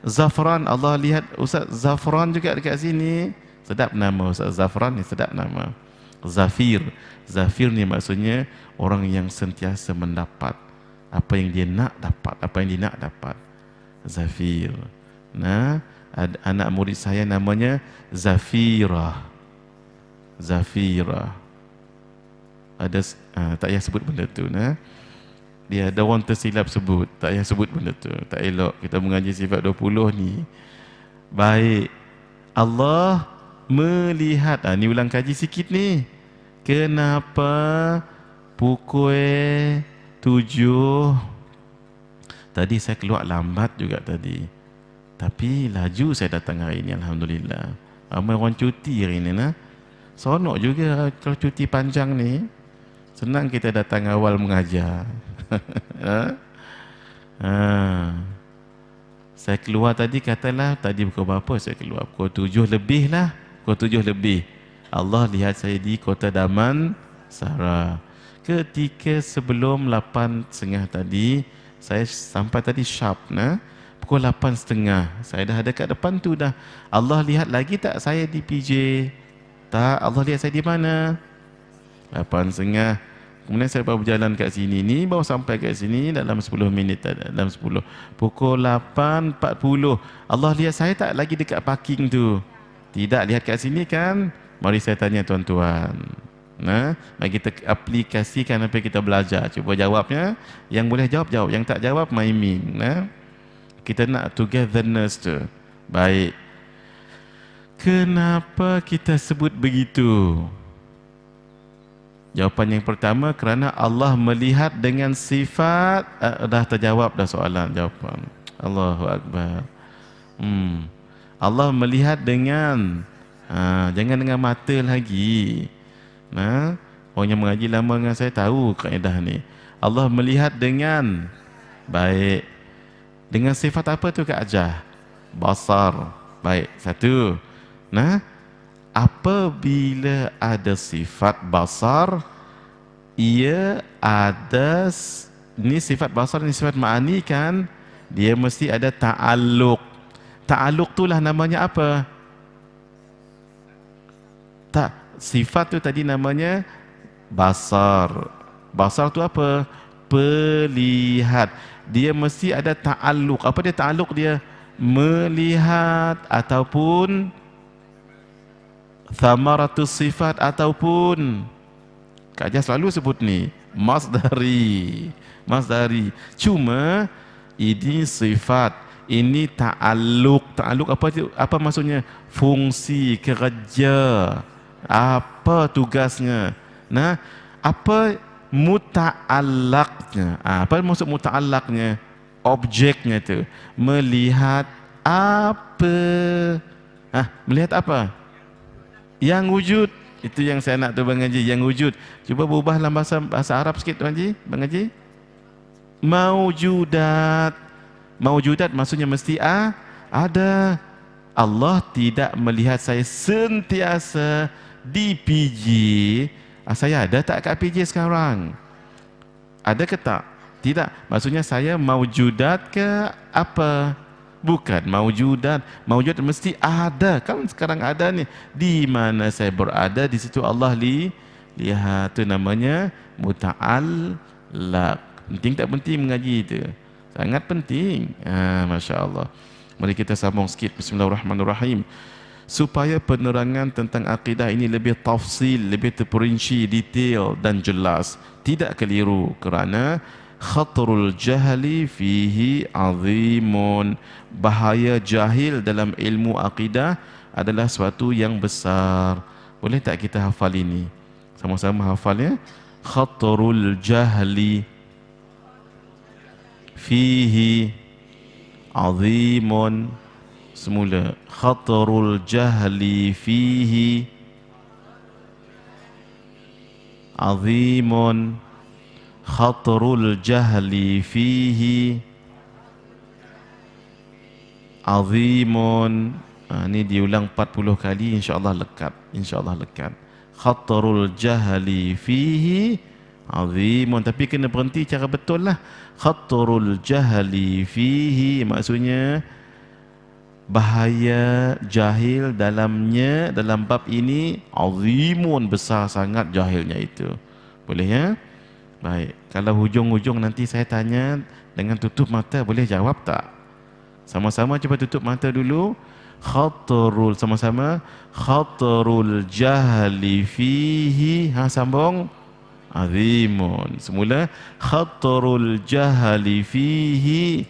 Zafran, Allah lihat Ustaz Zafran juga dekat sini. Sedap nama Ustaz Zafran ni, sedap nama. Zafir. Zafir ni maksudnya orang yang sentiasa mendapat apa yang dia nak dapat, apa yang dia nak dapat. Zafir. Nah, anak murid saya namanya Zafira. Zafira. Ada ha, tak payah sebut benda tu, nah. Dia ada orang tersilap sebut, tak payah sebut benda tu. Tak elok kita mengaji sifat 20 ni. Baik. Allah melihat ha, ni ulang kaji sikit ni kenapa pukul tujuh tadi saya keluar lambat juga tadi tapi laju saya datang hari ini Alhamdulillah ramai orang cuti hari ini nah. sonok juga kalau cuti panjang ni senang kita datang awal mengajar ha? ha? saya keluar tadi katalah tadi pukul berapa saya keluar pukul tujuh lebih lah Pukul tujuh lebih Allah lihat saya di kota Daman Sahara Ketika sebelum lapan setengah tadi Saya sampai tadi sharp na, Pukul lapan setengah Saya dah ada kat depan tu dah Allah lihat lagi tak saya di PJ Tak Allah lihat saya di mana Lapan setengah Kemudian saya baru berjalan kat sini ni Baru sampai kat sini dalam 10 minit Dalam 10 Pukul 8.40 Allah lihat saya tak lagi dekat parking tu tidak lihat kat sini kan? Mari saya tanya tuan-tuan. Nah, ha? mari kita aplikasikan apa yang kita belajar. Cuba jawabnya. Yang boleh jawab jawab, yang tak jawab main min. Nah. Kita nak togetherness tu. Baik. Kenapa kita sebut begitu? Jawapan yang pertama kerana Allah melihat dengan sifat uh, dah terjawab dah soalan jawapan. Allahu akbar. Hmm. Allah melihat dengan ha, jangan dengan mata lagi. Ha? Orang yang mengaji lama dengan saya tahu kaedah ni. Allah melihat dengan baik. Dengan sifat apa tu Kak Ajah? Basar. Baik, satu. Nah, apabila ada sifat basar, ia ada, ni sifat basar, ni sifat ma'ani kan, dia mesti ada ta'aluk. Ta'aluk itulah namanya apa? Tak, sifat tu tadi namanya basar. Basar tu apa? Pelihat. Dia mesti ada ta'aluk. Apa dia ta'aluk dia? Melihat ataupun thamaratu sifat ataupun Kak selalu sebut ni masdari masdari cuma ini sifat ini ta'aluk ta'aluk apa itu? apa maksudnya fungsi kerja apa tugasnya nah apa muta'allaqnya ah, apa maksud muta'allaqnya objeknya itu melihat apa ah melihat apa yang wujud itu yang saya nak tu bang Haji yang wujud cuba berubahlah bahasa bahasa Arab sikit bang Haji bang Haji maujudat Mawujudat maksudnya mesti ah, ada. Allah tidak melihat saya sentiasa di PJ. Ah, saya ada tak kat PJ sekarang? Ada ke tak? Tidak. Maksudnya saya mawujudat ke apa? Bukan mawujudat. Mawujudat mesti ada. Kalau sekarang ada ni, di mana saya berada, di situ Allah li lihat tu namanya muta'al muta'allaq. Penting tak penting mengaji itu? Sangat penting. Ha, ah, Masya Allah. Mari kita sambung sikit. Bismillahirrahmanirrahim. Supaya penerangan tentang akidah ini lebih tafsil, lebih terperinci, detail dan jelas. Tidak keliru kerana khatrul jahli fihi azimun. Bahaya jahil dalam ilmu akidah adalah suatu yang besar. Boleh tak kita hafal ini? Sama-sama hafal ya. Khatrul jahli. فيه عظيم semula خطر الجهل فيه عظيم خطر الجهل فيه عظيم ini diulang 40 kali insyaallah lekat insyaallah lekat khatarul jahli fihi azimun tapi kena berhenti cara betul lah khatrul jahli fihi maksudnya bahaya jahil dalamnya dalam bab ini azimun besar sangat jahilnya itu boleh ya baik kalau hujung-hujung nanti saya tanya dengan tutup mata boleh jawab tak sama-sama cuba tutup mata dulu khatrul sama-sama khatrul jahli fihi ha sambung azimun semula khatarul jahali fihi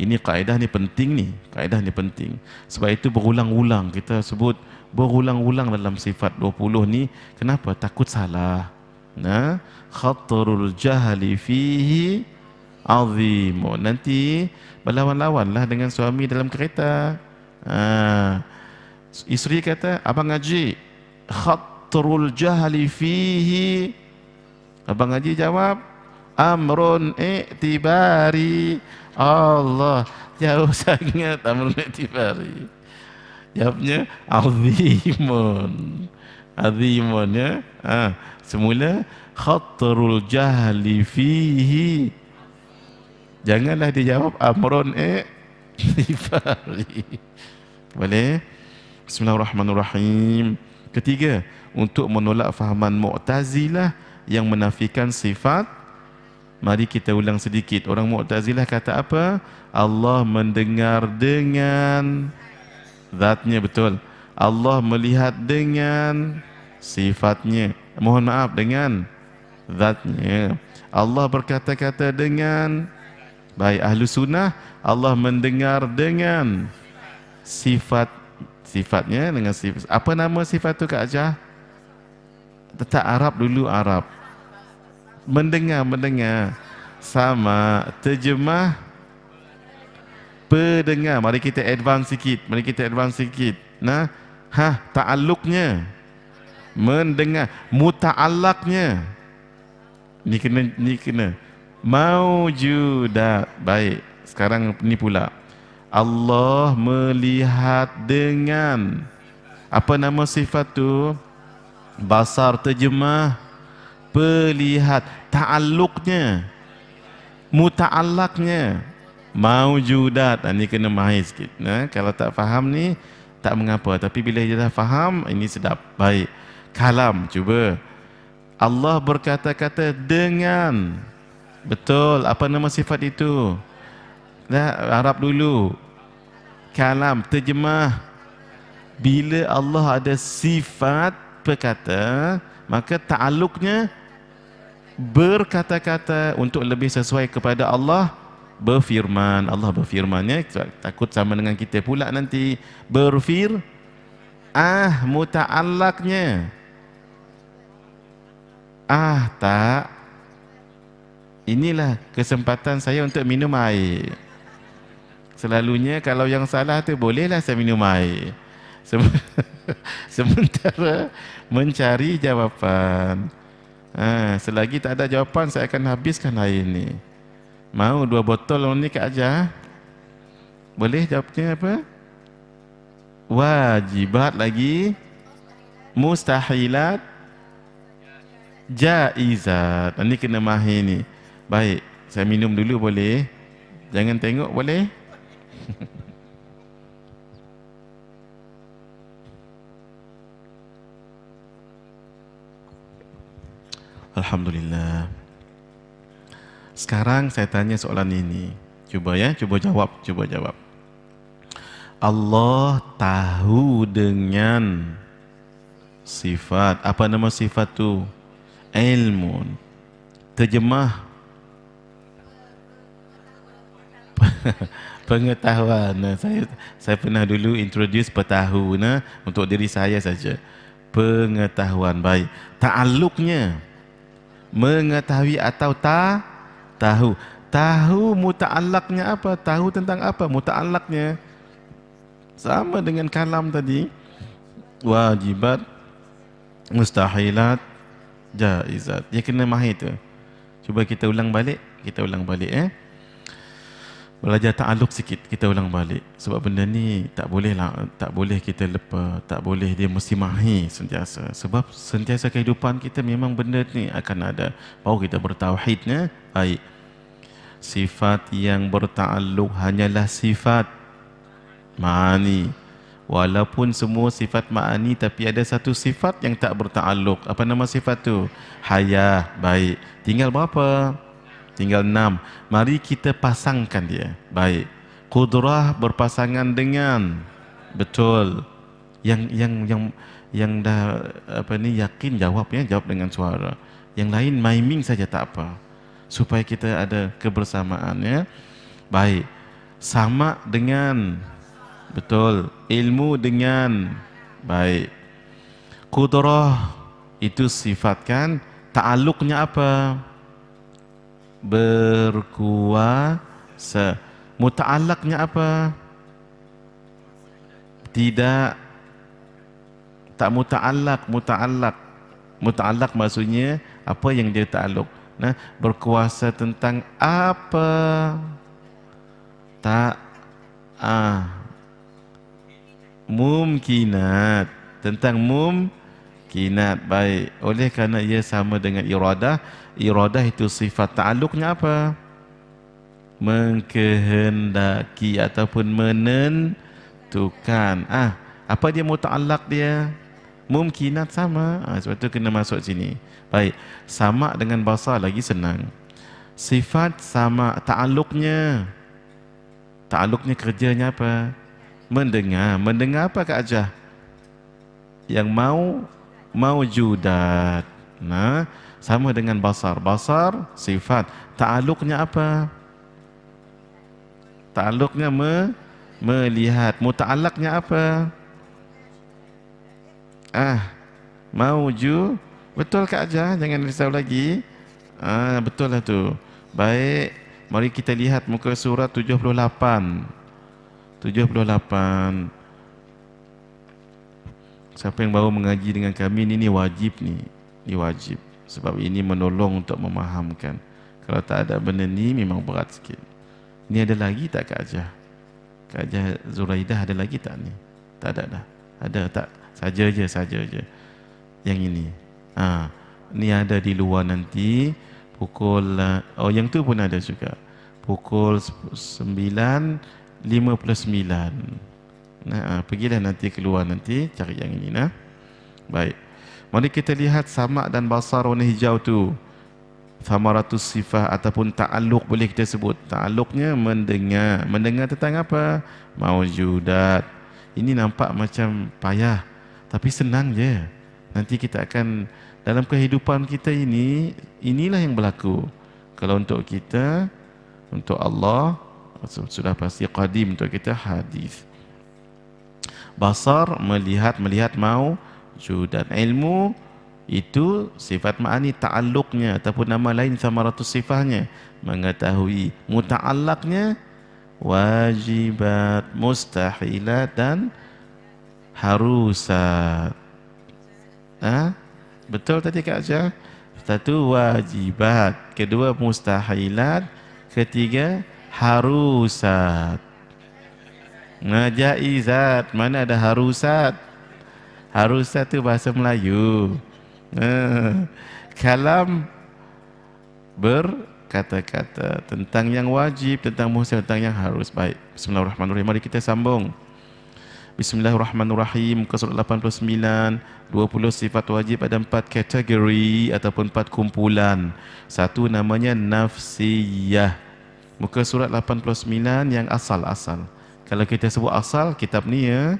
ini kaedah ni penting ni kaedah ni penting sebab itu berulang-ulang kita sebut berulang-ulang dalam sifat 20 ni kenapa takut salah nah khatarul jahali fihi azim nanti berlawan-lawanlah dengan suami dalam kereta ha. isteri kata abang ngaji khatrul jahali fihi Abang Haji jawab, Amrun i'tibari Allah jauh sangat amrun i'tibari. Jawabnya azimun. Azimun ya. Ha. semula khatrul jahli fihi. Janganlah dia jawab amrun i'tibari. Boleh? Bismillahirrahmanirrahim. Ketiga, untuk menolak fahaman Mu'tazilah, yang menafikan sifat Mari kita ulang sedikit. Orang Mu'tazilah kata apa? Allah mendengar dengan zatnya betul. Allah melihat dengan sifatnya. Mohon maaf dengan zatnya. Allah berkata-kata dengan baik ahlu sunnah. Allah mendengar dengan sifat sifatnya dengan sifat. Apa nama sifat itu Kak Ajah? tetap Arab dulu Arab mendengar mendengar sama terjemah pendengar mari kita advance sikit mari kita advance sikit nah ha ta'alluqnya mendengar muta'allaqnya ni kena ni kena maujudat baik sekarang ni pula Allah melihat dengan apa nama sifat tu basar terjemah pelihat ta'alluqnya muta'allaqnya maujudat ini ah, kena mahir sikit nah, kalau tak faham ni tak mengapa tapi bila dia dah faham ini sedap baik kalam cuba Allah berkata-kata dengan betul apa nama sifat itu Nah, Arab dulu kalam terjemah bila Allah ada sifat berkata maka ta'aluknya berkata-kata untuk lebih sesuai kepada Allah berfirman Allah berfirmannya takut sama dengan kita pula nanti berfir ah muta'allaknya ah tak inilah kesempatan saya untuk minum air selalunya kalau yang salah tu bolehlah saya minum air sementara mencari jawapan. Ha, selagi tak ada jawapan, saya akan habiskan hari ini. Mau dua botol ni Kak Aja? Boleh jawabnya apa? Wajibat lagi mustahilat jaizat. Ini kena mahir ni. Baik, saya minum dulu boleh? Jangan tengok Boleh. Alhamdulillah. Sekarang saya tanya soalan ini. Cuba ya, cuba jawab, cuba jawab. Allah tahu dengan sifat. Apa nama sifat tu? Ilmu. Terjemah pengetahuan. Saya saya pernah dulu introduce petahuna untuk diri saya saja. Pengetahuan baik. Ta'aluknya. Ta'aluknya mengetahui atau ta tahu tahu muta'allaknya apa tahu tentang apa muta'allaknya sama dengan kalam tadi wajibat mustahilat jaizat dia kena mahir tu cuba kita ulang balik kita ulang balik eh belajar ta'aluk sikit kita ulang balik sebab benda ni tak boleh lah tak boleh kita lepa tak boleh dia mesti mahi sentiasa sebab sentiasa kehidupan kita memang benda ni akan ada bau kita bertauhid ya baik sifat yang bertaluk hanyalah sifat ma'ani walaupun semua sifat ma'ani tapi ada satu sifat yang tak bertaluk apa nama sifat tu hayah baik tinggal berapa tinggal enam. Mari kita pasangkan dia. Baik. Kudrah berpasangan dengan betul yang yang yang yang dah apa ni yakin jawabnya jawab dengan suara. Yang lain miming saja tak apa. Supaya kita ada kebersamaannya. Baik. Sama dengan betul ilmu dengan baik. Kudrah itu sifat kan ta'aluknya apa? berkuasa. Mutalaknya apa? Tidak tak mutalak, mutalak. Mutalak maksudnya apa yang dia taluk. Nah, berkuasa tentang apa? Tak ah mumkinat tentang mum kinat baik oleh kerana ia sama dengan iradah iradah itu sifat ta'aluknya apa mengkehendaki ataupun menentukan ah apa dia muta'allak dia mumkinat sama ah, sebab itu kena masuk sini baik sama dengan basah lagi senang sifat sama ta'aluknya ta'aluknya kerjanya apa mendengar mendengar apa Kak Ajah yang mau maujudat. Nah, sama dengan basar. Basar sifat. Ta'aluknya apa? Ta'aluknya me melihat. Muta'alaknya apa? Ah, mauju. Betul Kak Aja? Jangan risau lagi. Ah, betul lah tu. Baik, mari kita lihat muka surat 78. 78 siapa yang baru mengaji dengan kami ini, ini wajib ni ini wajib sebab ini menolong untuk memahamkan kalau tak ada benda ni memang berat sikit ni ada lagi tak kajah kajah Zuraidah ada lagi tak ni tak ada dah ada tak saja je saja je yang ini ha. ni ada di luar nanti pukul eh, oh yang tu pun ada juga pukul 9 59 Nah, ah, pergilah nanti keluar nanti cari yang ini nah. Baik. Mari kita lihat sama dan basar warna hijau tu. Thamaratus sifah ataupun ta'alluq boleh kita sebut. Ta'alluqnya mendengar. Mendengar tentang apa? Maujudat. Ini nampak macam payah. Tapi senang je. Nanti kita akan dalam kehidupan kita ini, inilah yang berlaku. Kalau untuk kita, untuk Allah, sudah pasti qadim untuk kita hadis basar melihat melihat mau judan ilmu itu sifat ma'ani ta'alluqnya ataupun nama lain samaratus sifahnya mengetahui muta'allaqnya wajibat mustahilat dan harusat ha? betul tadi Kak Aja satu wajibat kedua mustahilat ketiga harusat Najaizat Mana ada harusat Harusat tu bahasa Melayu eh. Kalam Berkata-kata Tentang yang wajib Tentang muhsin Tentang yang harus Baik Bismillahirrahmanirrahim Mari kita sambung Bismillahirrahmanirrahim ke surat 89 20 sifat wajib ada empat kategori Ataupun empat kumpulan Satu namanya nafsiyah Muka surat 89 yang asal-asal kalau kita sebut asal kitab ni ya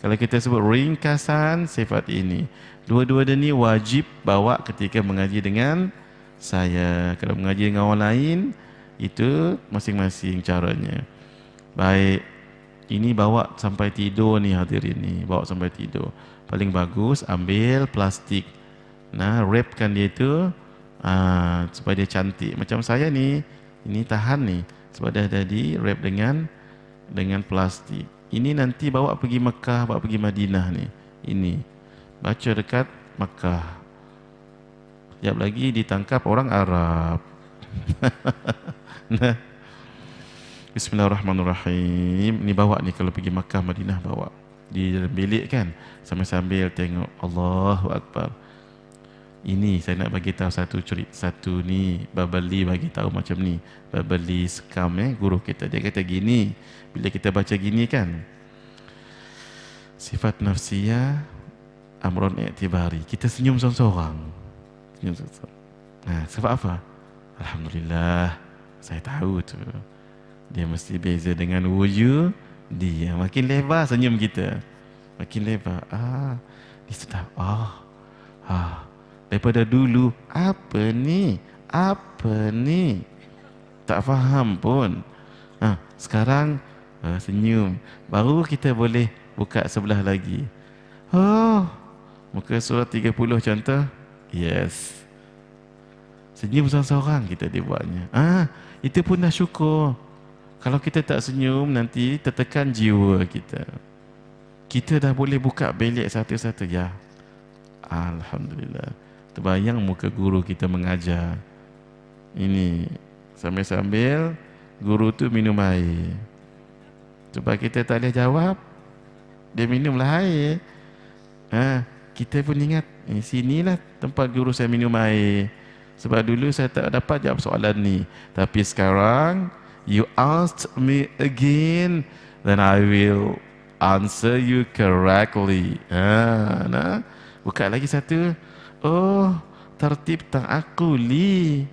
kalau kita sebut ringkasan sifat ini dua-dua dia ni wajib bawa ketika mengaji dengan saya kalau mengaji dengan orang lain itu masing-masing caranya baik ini bawa sampai tidur ni hadir ini bawa sampai tidur paling bagus ambil plastik nah wrapkan dia tu aa, ah, supaya dia cantik macam saya ni ini tahan ni sebab dah, dah wrap dengan plastik dengan plastik. Ini nanti bawa pergi Mekah, bawa pergi Madinah ni. Ini. Baca dekat Mekah. Sekejap lagi ditangkap orang Arab. nah. Bismillahirrahmanirrahim. Ni bawa ni kalau pergi Mekah, Madinah bawa. Di dalam bilik kan. Sambil-sambil tengok Allahu Akbar. Ini saya nak bagi tahu satu cerita satu ni Babali bagi tahu macam ni Beverly Scum eh, guru kita. Dia kata gini, bila kita baca gini kan, sifat nafsia amron i'tibari. Kita senyum seorang-seorang. Senyum seorang Nah, sebab apa? Alhamdulillah, saya tahu tu. Dia mesti beza dengan wujud dia. Makin lebar senyum kita. Makin lebar. Ah, dia sudah. Ah, ah. Daripada dulu, apa ni? Apa ni? tak faham pun. Ha, sekarang ha, senyum. Baru kita boleh buka sebelah lagi. Oh, muka surat 30 contoh. Yes. Senyum seorang-seorang kita dibuatnya. Ah, ha, itu pun dah syukur. Kalau kita tak senyum nanti tertekan jiwa kita. Kita dah boleh buka bilik satu-satu ya. Alhamdulillah. Terbayang muka guru kita mengajar. Ini Sambil-sambil guru tu minum air. Sebab kita tak boleh jawab, dia minumlah air. Ha, kita pun ingat, eh, sinilah tempat guru saya minum air. Sebab dulu saya tak dapat jawab soalan ni. Tapi sekarang, you asked me again, then I will answer you correctly. Ha, nah. Buka lagi satu. Oh, tertib tak aku, li.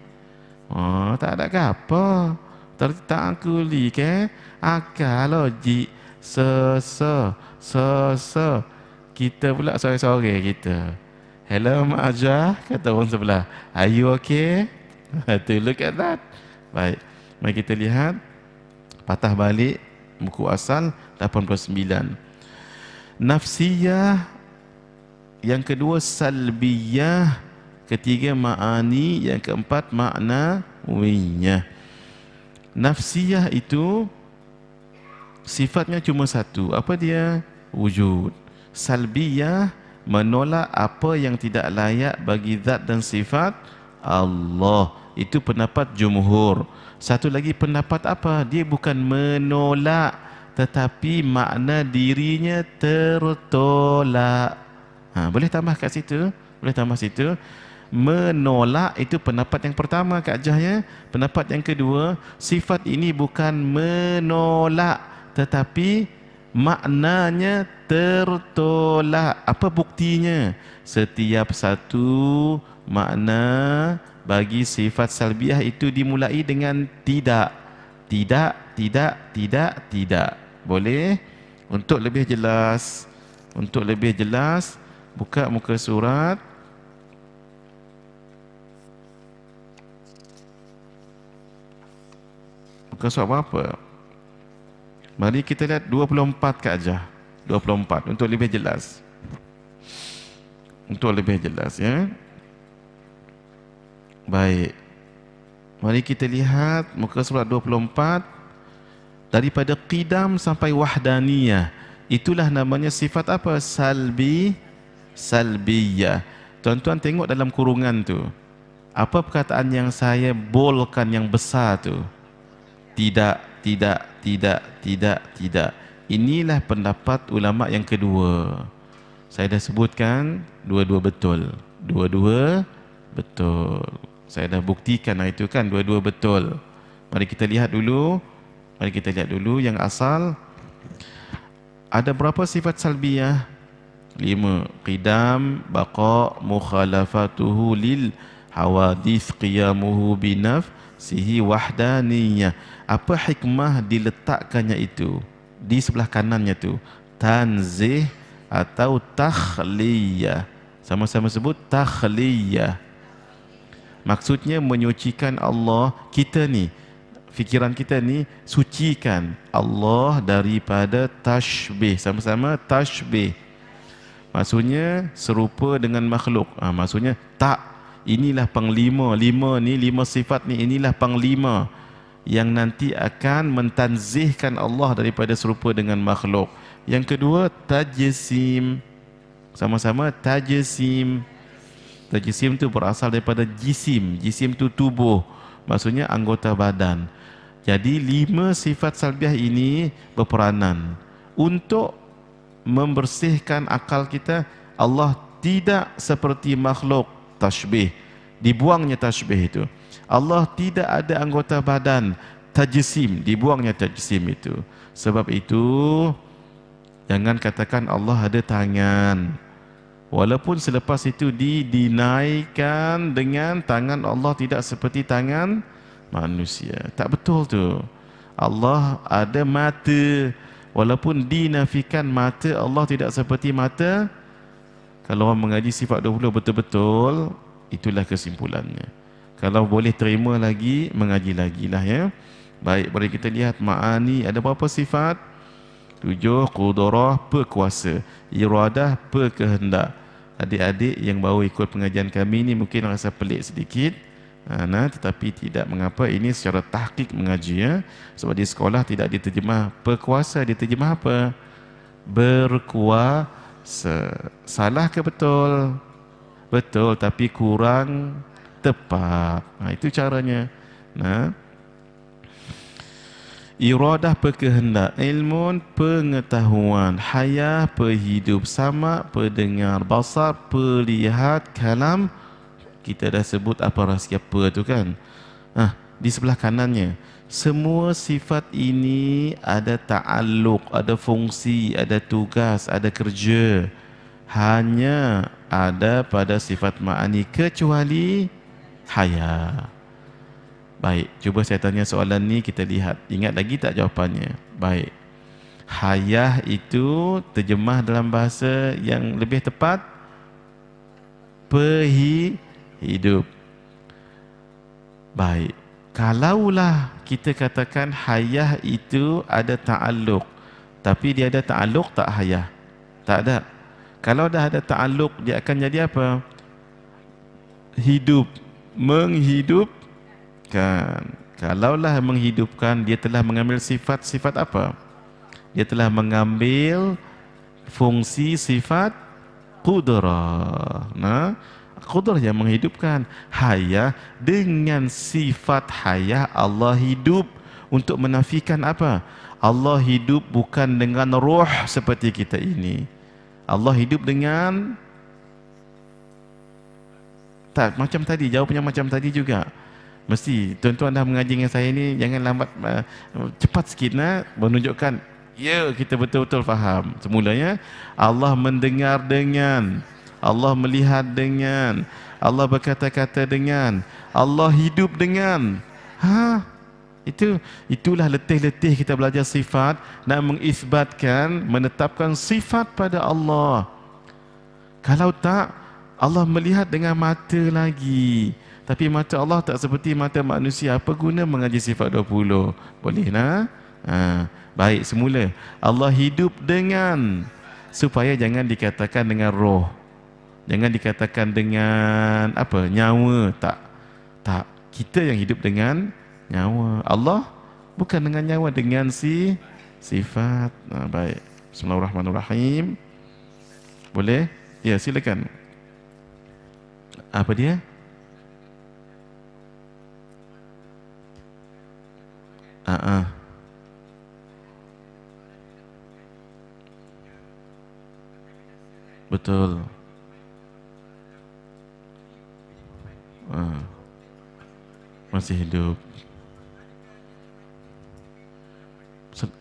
Oh, tak ada apa. Tertak aku li ke? Akal logik. Sese, sese. Kita pula sore-sore kita. Hello, Mak Ajar. Kata orang sebelah. Are you okay? to look at that. Baik. Mari kita lihat. Patah balik. Buku asal 89. Nafsiyah. Yang kedua, salbiyah ketiga ma'ani yang keempat makna winya nafsiyah itu sifatnya cuma satu apa dia wujud salbiyah menolak apa yang tidak layak bagi zat dan sifat Allah itu pendapat jumhur satu lagi pendapat apa dia bukan menolak tetapi makna dirinya tertolak ha, boleh tambah kat situ boleh tambah situ menolak itu pendapat yang pertama Kak Jah ya. Pendapat yang kedua, sifat ini bukan menolak tetapi maknanya tertolak. Apa buktinya? Setiap satu makna bagi sifat salbiah itu dimulai dengan tidak. Tidak, tidak, tidak, tidak. Boleh? Untuk lebih jelas, untuk lebih jelas, buka muka surat Bukan sebab apa Mari kita lihat 24 kajah. 24 untuk lebih jelas. Untuk lebih jelas ya. Baik. Mari kita lihat muka surat 24 daripada qidam sampai wahdaniyah. Itulah namanya sifat apa? Salbi salbiyah. Tuan-tuan tengok dalam kurungan tu. Apa perkataan yang saya bolkan yang besar tu? tidak tidak tidak tidak tidak inilah pendapat ulama yang kedua saya dah sebutkan dua-dua betul dua-dua betul saya dah buktikan lah itu kan dua-dua betul mari kita lihat dulu mari kita lihat dulu yang asal ada berapa sifat salbiyah? lima qidam baqa mukhalafatuhu lil hawadith qiyamuhu binaf' sihi wahdaniyah apa hikmah diletakkannya itu di sebelah kanannya tu tanzih atau takhliyah sama-sama sebut takhliyah maksudnya menyucikan Allah kita ni fikiran kita ni sucikan Allah daripada tashbih sama-sama tashbih maksudnya serupa dengan makhluk ha, maksudnya tak inilah panglima lima ni lima sifat ni inilah panglima yang nanti akan mentanzihkan Allah daripada serupa dengan makhluk yang kedua tajisim sama-sama tajisim tajisim tu berasal daripada jisim jisim tu tubuh maksudnya anggota badan jadi lima sifat salbiah ini berperanan untuk membersihkan akal kita Allah tidak seperti makhluk tashbih dibuangnya tashbih itu Allah tidak ada anggota badan tajisim dibuangnya tajisim itu sebab itu jangan katakan Allah ada tangan walaupun selepas itu didinaikan dengan tangan Allah tidak seperti tangan manusia tak betul tu Allah ada mata walaupun dinafikan mata Allah tidak seperti mata kalau orang mengaji sifat 20 betul-betul Itulah kesimpulannya Kalau boleh terima lagi Mengaji lagi lah ya Baik boleh kita lihat Ma'ani ada berapa sifat Tujuh Qudurah Perkuasa Iradah Perkehendak Adik-adik yang baru ikut pengajian kami ini Mungkin rasa pelik sedikit ha, Nah, tetapi tidak mengapa ini secara tahqiq mengaji ya. Sebab di sekolah tidak diterjemah perkuasa, diterjemah apa? Berkuasa salah ke betul? Betul tapi kurang tepat. Nah, itu caranya. Nah. Iradah perkehendak, ilmun pengetahuan, haya perhidup, sama pendengar, basar perlihat, kalam kita dah sebut apa rahsia apa tu kan. Ah, di sebelah kanannya. Semua sifat ini ada ta'aluk, ada fungsi, ada tugas, ada kerja. Hanya ada pada sifat ma'ani kecuali haya. Baik, cuba saya tanya soalan ni kita lihat. Ingat lagi tak jawapannya? Baik. Hayah itu terjemah dalam bahasa yang lebih tepat Perhidup Baik Kalaulah kita katakan hayah itu ada ta'aluk tapi dia ada ta'aluk tak hayah tak ada kalau dah ada ta'aluk dia akan jadi apa hidup menghidupkan kalaulah menghidupkan dia telah mengambil sifat-sifat apa dia telah mengambil fungsi sifat kudrah nah kudrah yang menghidupkan haya dengan sifat haya Allah hidup untuk menafikan apa Allah hidup bukan dengan roh seperti kita ini Allah hidup dengan tak macam tadi jawabnya macam tadi juga mesti tuan-tuan dah mengaji dengan saya ini jangan lambat eh, cepat sikit nah menunjukkan ya yeah, kita betul-betul faham semulanya Allah mendengar dengan Allah melihat dengan Allah berkata-kata dengan Allah hidup dengan ha itu itulah letih-letih kita belajar sifat nak mengisbatkan menetapkan sifat pada Allah kalau tak Allah melihat dengan mata lagi tapi mata Allah tak seperti mata manusia apa guna mengaji sifat 20 boleh nah ha baik semula Allah hidup dengan supaya jangan dikatakan dengan roh Jangan dikatakan dengan apa nyawa tak tak kita yang hidup dengan nyawa Allah bukan dengan nyawa dengan si sifat nah, baik Bismillahirrahmanirrahim boleh ya silakan apa dia ah uh-uh. betul masih hidup.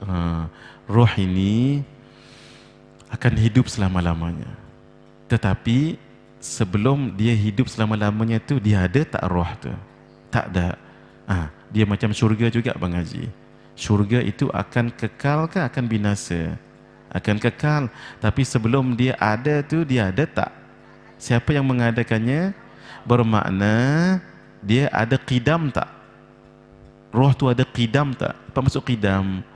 Uh, roh ini akan hidup selama-lamanya. Tetapi sebelum dia hidup selama-lamanya tu dia ada tak roh tu? Tak ada. Ah, ha, dia macam syurga juga Bang Haji. Syurga itu akan kekal ke akan binasa? Akan kekal. Tapi sebelum dia ada tu dia ada tak? Siapa yang mengadakannya? Bermakna dia ada qidam tak? Roh tu ada qidam tak? Apa maksud qidam?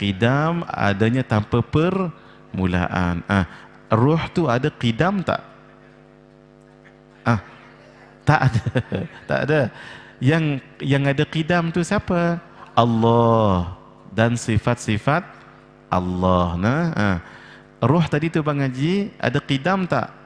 Qidam adanya tanpa permulaan. Ah, roh tu ada qidam tak? Ah. Tak ada. tak ada. Yang yang ada qidam tu siapa? Allah dan sifat-sifat Allah. Nah, ah. Roh tadi tu Bang Haji ada qidam tak?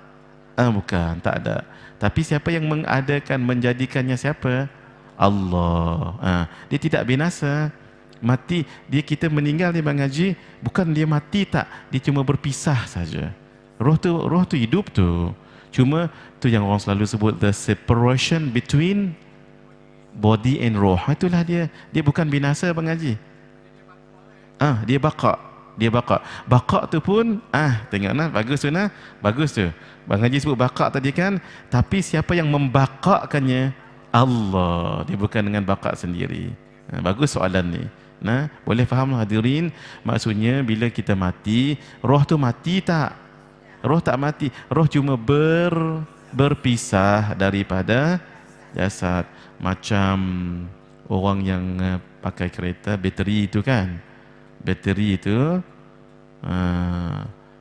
Ah, bukan, tak ada. Tapi siapa yang mengadakan menjadikannya siapa? Allah. Ha. Dia tidak binasa. Mati dia kita meninggal ni Bang Haji, bukan dia mati tak, dia cuma berpisah saja. Roh tu roh tu hidup tu. Cuma tu yang orang selalu sebut the separation between body and roh. Ha, itulah dia. Dia bukan binasa Bang Haji. Ah, ha, dia bakar dia bakak. Bakak tu pun, ah tengoklah, bagus tu nah. Bagus tu. Bang Haji sebut bakak tadi kan. Tapi siapa yang membakakannya? Allah. Dia bukan dengan bakak sendiri. Ha, bagus soalan ni. Nah, boleh faham hadirin? Maksudnya bila kita mati, roh tu mati tak? Roh tak mati. Roh cuma ber, berpisah daripada jasad. Macam orang yang eh, pakai kereta, bateri itu kan? bateri itu uh,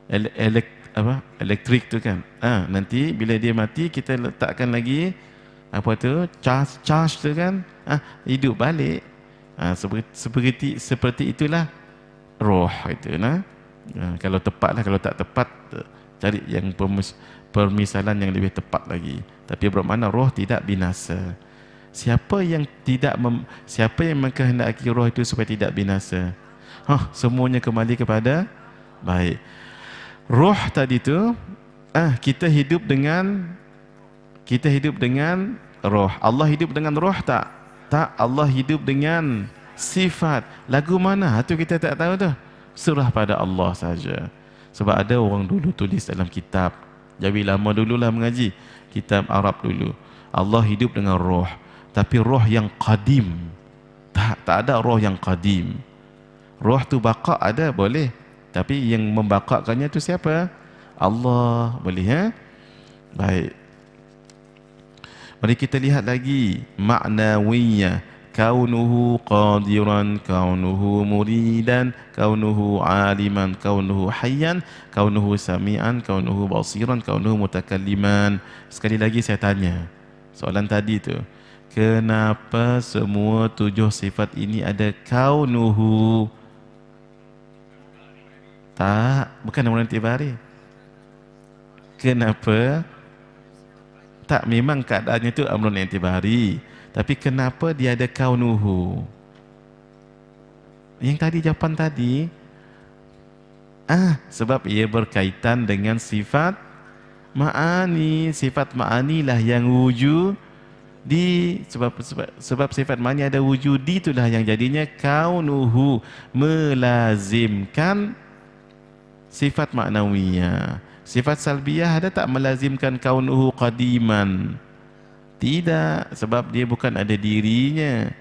eh, elek, apa elektrik tu kan uh, nanti bila dia mati kita letakkan lagi apa tu charge charge tu kan uh, hidup balik uh, ha, seperti, seperti seperti itulah roh itu nah uh, kalau lah kalau tak tepat cari yang pemis, permisalan yang lebih tepat lagi tapi bermakna roh tidak binasa siapa yang tidak mem, siapa yang menghendaki roh itu supaya tidak binasa Ha, semuanya kembali kepada baik. Roh tadi tu ah kita hidup dengan kita hidup dengan roh. Allah hidup dengan roh tak? Tak. Allah hidup dengan sifat. Lagu mana? Itu ha, kita tak tahu tu. Serah pada Allah saja. Sebab ada orang dulu tulis dalam kitab. Jadi lama dululah mengaji. Kitab Arab dulu. Allah hidup dengan roh. Tapi roh yang qadim. Tak, tak ada roh yang qadim roh tu bakak ada boleh tapi yang membakakannya tu siapa Allah boleh ya baik mari kita lihat lagi ma'nawiyya kaunuhu qadiran kaunuhu muridan kaunuhu aliman kaunuhu hayyan kaunuhu sami'an kaunuhu basiran kaunuhu mutakalliman sekali lagi saya tanya soalan tadi tu kenapa semua tujuh sifat ini ada kaunuhu nuhu tak, bukan nama tiba hari. Kenapa? Tak, memang keadaannya itu amrun yang tiba hari. Tapi kenapa dia ada kau nuhu? Yang tadi, jawapan tadi. Ah, sebab ia berkaitan dengan sifat ma'ani. Sifat ma'ani lah yang wujud di sebab, sebab, sebab sifat ma'ani ada wujud di itulah yang jadinya kau nuhu melazimkan sifat maknawinya. Sifat salbiyah ada tak melazimkan kaunuhu qadiman? Tidak, sebab dia bukan ada dirinya.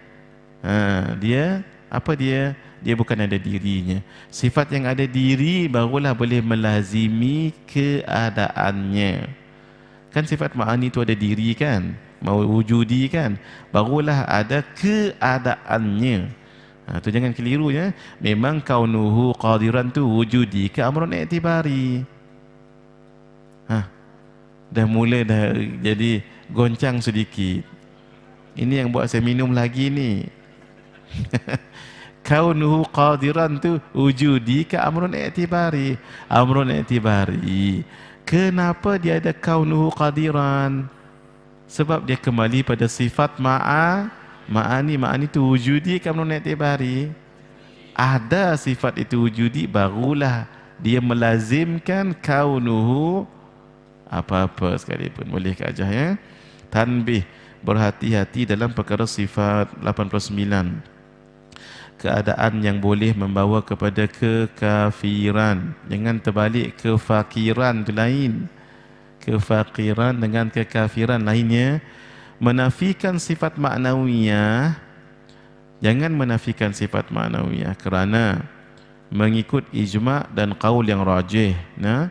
Ha, dia apa dia? Dia bukan ada dirinya. Sifat yang ada diri barulah boleh melazimi keadaannya. Kan sifat ma'ani itu ada diri kan? mau wujudi kan? Barulah ada keadaannya. Ha, tu jangan keliru ya. Memang kaunuhu qadiran tu wujudi ke amrun i'tibari. Ha. Dah mula dah jadi goncang sedikit. Ini yang buat saya minum lagi ni. kaunuhu qadiran tu wujudi ke amrun i'tibari. Amrun i'tibari. Kenapa dia ada kaunuhu qadiran? Sebab dia kembali pada sifat ma'a Ma'ani ma'ani itu wujudi kamu naik tibari Ada sifat itu wujudi Barulah dia melazimkan kaunuhu Apa-apa sekalipun Boleh ke ajar ya Tanbih berhati-hati dalam perkara sifat 89 Keadaan yang boleh membawa kepada kekafiran Jangan terbalik kefakiran tu lain Kefakiran dengan kekafiran lainnya menafikan sifat maknawinya, jangan menafikan sifat maknawinya kerana mengikut ijma dan kaul yang rajih nah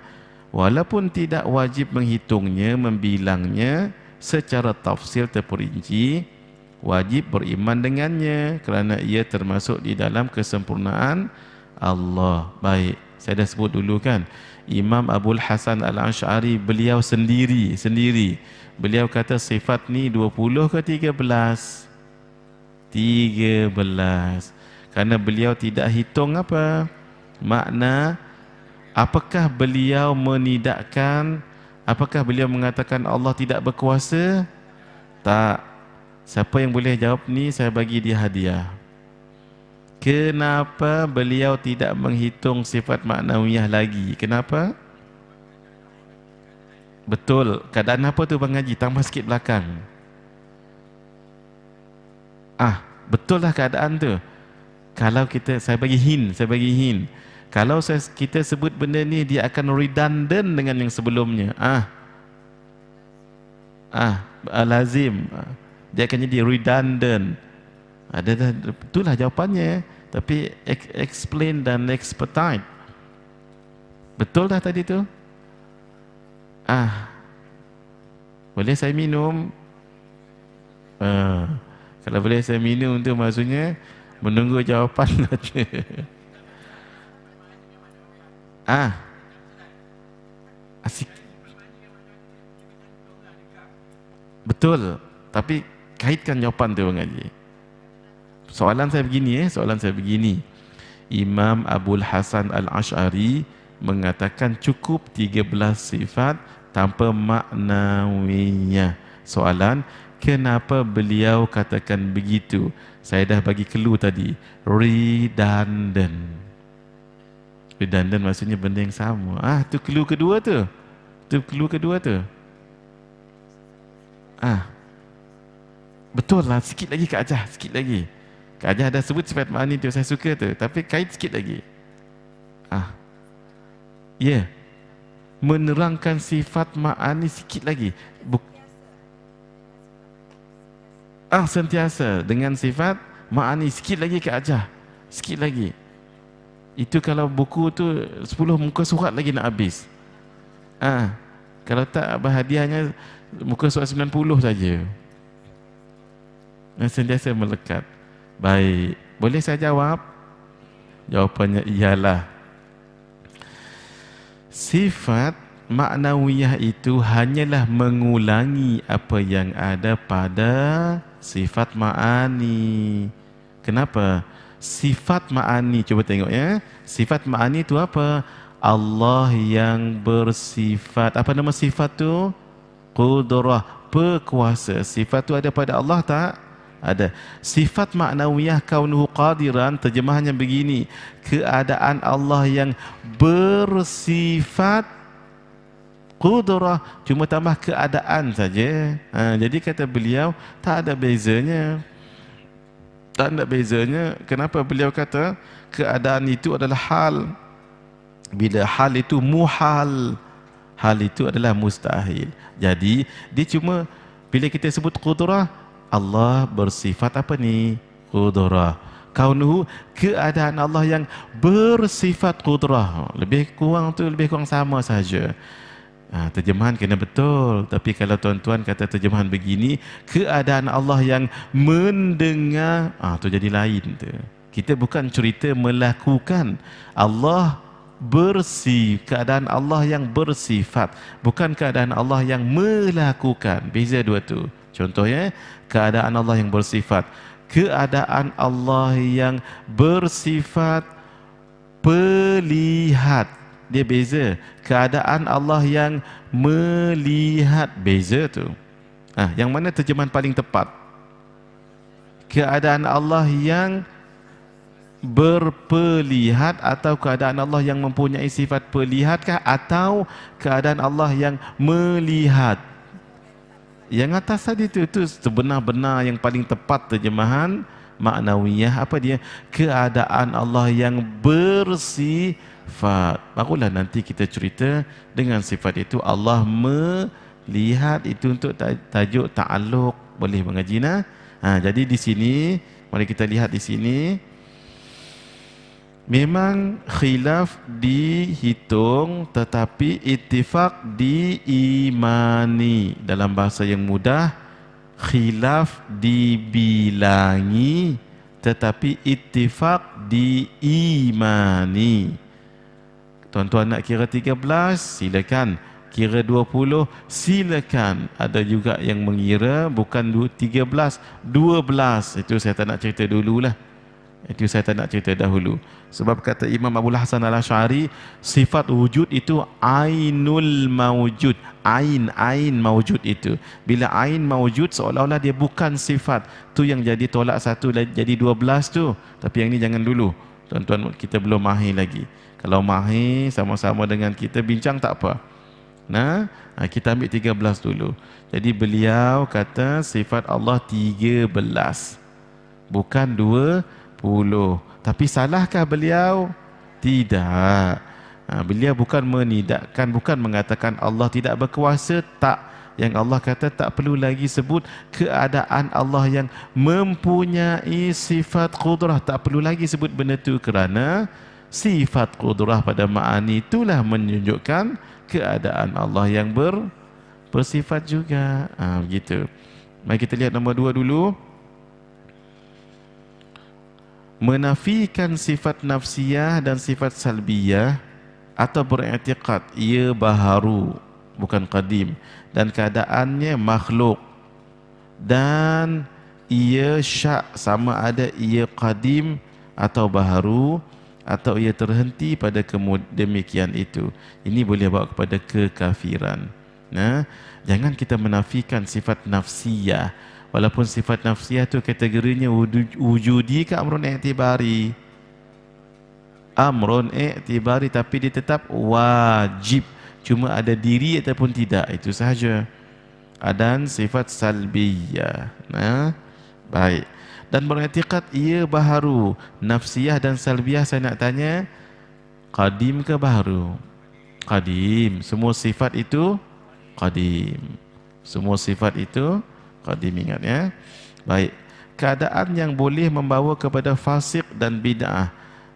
walaupun tidak wajib menghitungnya membilangnya secara tafsir terperinci wajib beriman dengannya kerana ia termasuk di dalam kesempurnaan Allah baik saya dah sebut dulu kan Imam Abdul Hasan Al-Ash'ari beliau sendiri sendiri Beliau kata sifat ni 20 ke 13? 13. Karena beliau tidak hitung apa? Makna apakah beliau menidakkan? Apakah beliau mengatakan Allah tidak berkuasa? Tak. Siapa yang boleh jawab ni saya bagi dia hadiah. Kenapa beliau tidak menghitung sifat maknawiyah lagi? Kenapa? Kenapa? Betul Keadaan apa tu Bang Haji Tambah sikit belakang Ah Betul lah keadaan tu Kalau kita Saya bagi hin, Saya bagi hin. Kalau saya, kita sebut benda ni Dia akan redundant dengan yang sebelumnya Ah Ah, ah Lazim ah, Dia akan jadi redundant ada ah, lah jawapannya Tapi Explain dan expertise Betul dah tadi tu? ah boleh saya minum uh, kalau boleh saya minum tu maksudnya menunggu jawapan ah asik betul tapi kaitkan jawapan tu bang aji. soalan saya begini eh soalan saya begini Imam Abdul Hasan Al-Ash'ari mengatakan cukup 13 sifat tanpa maknawinya. Soalan, kenapa beliau katakan begitu? Saya dah bagi clue tadi. Redundant. Redundant maksudnya benda yang sama. Ah, tu clue kedua tu. Tu clue kedua tu. Ah. Betul lah, sikit lagi Kak Ajah, sikit lagi. Kak Ajah dah sebut sifat makna tu, saya suka tu. Tapi kait sikit lagi. Ah. Ya. Yeah menerangkan sifat ma'ani sikit lagi Buk ah sentiasa dengan sifat ma'ani sikit lagi ke ajah sikit lagi itu kalau buku tu 10 muka surat lagi nak habis ah kalau tak hadiahnya muka surat 90 saja ah, sentiasa melekat baik boleh saya jawab jawapannya ialah sifat maknawiyah itu hanyalah mengulangi apa yang ada pada sifat ma'ani. Kenapa? Sifat ma'ani, cuba tengok ya. Sifat ma'ani itu apa? Allah yang bersifat. Apa nama sifat tu? Qudrah, berkuasa. Sifat tu ada pada Allah tak? ada sifat maknawiyah kaunuhu qadiran terjemahannya begini keadaan Allah yang bersifat qudrah cuma tambah keadaan saja ha, jadi kata beliau tak ada bezanya tak ada bezanya kenapa beliau kata keadaan itu adalah hal bila hal itu muhal hal itu adalah mustahil jadi dia cuma bila kita sebut qudrah Allah bersifat apa ni? Qudrah. Kaunuhu keadaan Allah yang bersifat qudrah. Lebih kurang tu lebih kurang sama saja. Ha, terjemahan kena betul. Tapi kalau tuan-tuan kata terjemahan begini, keadaan Allah yang mendengar, ha, tu jadi lain tu. Kita bukan cerita melakukan. Allah bersih, keadaan Allah yang bersifat. Bukan keadaan Allah yang melakukan. Beza dua tu. Contohnya keadaan Allah yang bersifat keadaan Allah yang bersifat pelihat dia beza keadaan Allah yang melihat beza tu ah yang mana terjemahan paling tepat keadaan Allah yang berpelihat atau keadaan Allah yang mempunyai sifat pelihatkah atau keadaan Allah yang melihat yang atas tadi itu, itu sebenar-benar yang paling tepat terjemahan maknawiyah. Apa dia? Keadaan Allah yang bersifat. Barulah nanti kita cerita dengan sifat itu. Allah melihat itu untuk tajuk ta'aluk. Boleh mengajina. Ha, jadi di sini, mari kita lihat Di sini. Memang khilaf dihitung tetapi ittifak diimani. Dalam bahasa yang mudah, khilaf dibilangi tetapi ittifak diimani. Tuan-tuan nak kira 13, silakan. Kira 20, silakan. Ada juga yang mengira bukan 13, 12. Itu saya tak nak cerita dulu lah. Itu saya tak nak cerita dahulu. Sebab kata Imam Abu Hasan al-Ash'ari, sifat wujud itu ainul mawujud. Ain, ain mawujud itu. Bila ain mawujud, seolah-olah dia bukan sifat. tu yang jadi tolak satu, jadi dua belas tu. Tapi yang ini jangan dulu. Tuan-tuan, kita belum mahi lagi. Kalau mahi, sama-sama dengan kita bincang, tak apa. Nah, ha, kita ambil tiga belas dulu. Jadi beliau kata sifat Allah tiga belas. Bukan dua puluh. Tapi salahkah beliau? Tidak. Ha, beliau bukan menidakkan, bukan mengatakan Allah tidak berkuasa. Tak. Yang Allah kata tak perlu lagi sebut keadaan Allah yang mempunyai sifat kudrah. Tak perlu lagi sebut benda itu kerana sifat kudrah pada ma'ani itulah menunjukkan keadaan Allah yang ber, bersifat juga. Ha, begitu. Mari kita lihat nombor dua dulu menafikan sifat nafsiyah dan sifat salbiyah atau beriktikad ia baharu bukan qadim dan keadaannya makhluk dan ia syak sama ada ia qadim atau baharu atau ia terhenti pada demikian itu ini boleh bawa kepada kekafiran nah jangan kita menafikan sifat nafsiyah Walaupun sifat nafsiyah tu kategorinya wujudi ke amrun i'tibari. Amrun i'tibari tapi dia tetap wajib. Cuma ada diri ataupun tidak. Itu sahaja. Adan sifat salbiyah. Nah, baik. Dan beretikat ia baharu. Nafsiyah dan salbiyah saya nak tanya. Qadim ke baharu? Qadim. Semua sifat itu? Qadim. Semua sifat itu? Qadim ingat ya. Baik. Keadaan yang boleh membawa kepada fasik dan bid'ah.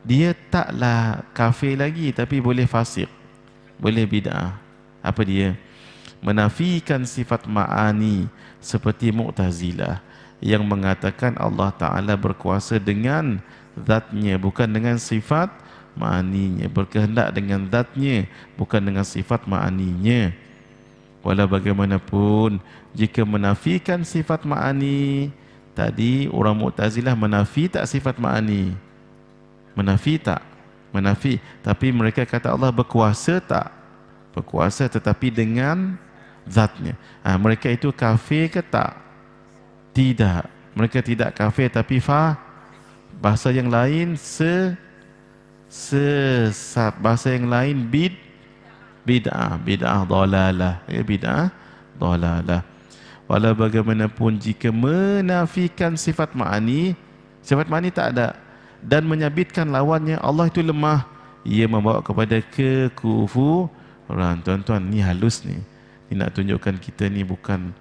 Dia taklah kafir lagi tapi boleh fasik. Boleh bid'ah. Apa dia? Menafikan sifat ma'ani seperti Mu'tazilah yang mengatakan Allah Ta'ala berkuasa dengan zatnya bukan dengan sifat ma'aninya berkehendak dengan zatnya bukan dengan sifat ma'aninya Walau bagaimanapun jika menafikan sifat ma'ani tadi orang Mu'tazilah menafi tak sifat ma'ani? Menafi tak? Menafi. Tapi mereka kata Allah berkuasa tak? Berkuasa tetapi dengan zatnya. Ha, mereka itu kafir ke tak? Tidak. Mereka tidak kafir tapi fa bahasa yang lain se, se bahasa yang lain bid bid'ah bid'ah dalalah ya bid'ah dalalah wala bagaimanapun jika menafikan sifat ma'ani sifat ma'ani tak ada dan menyabitkan lawannya Allah itu lemah ia membawa kepada kekufu tuan-tuan ni halus ni ni nak tunjukkan kita ni bukan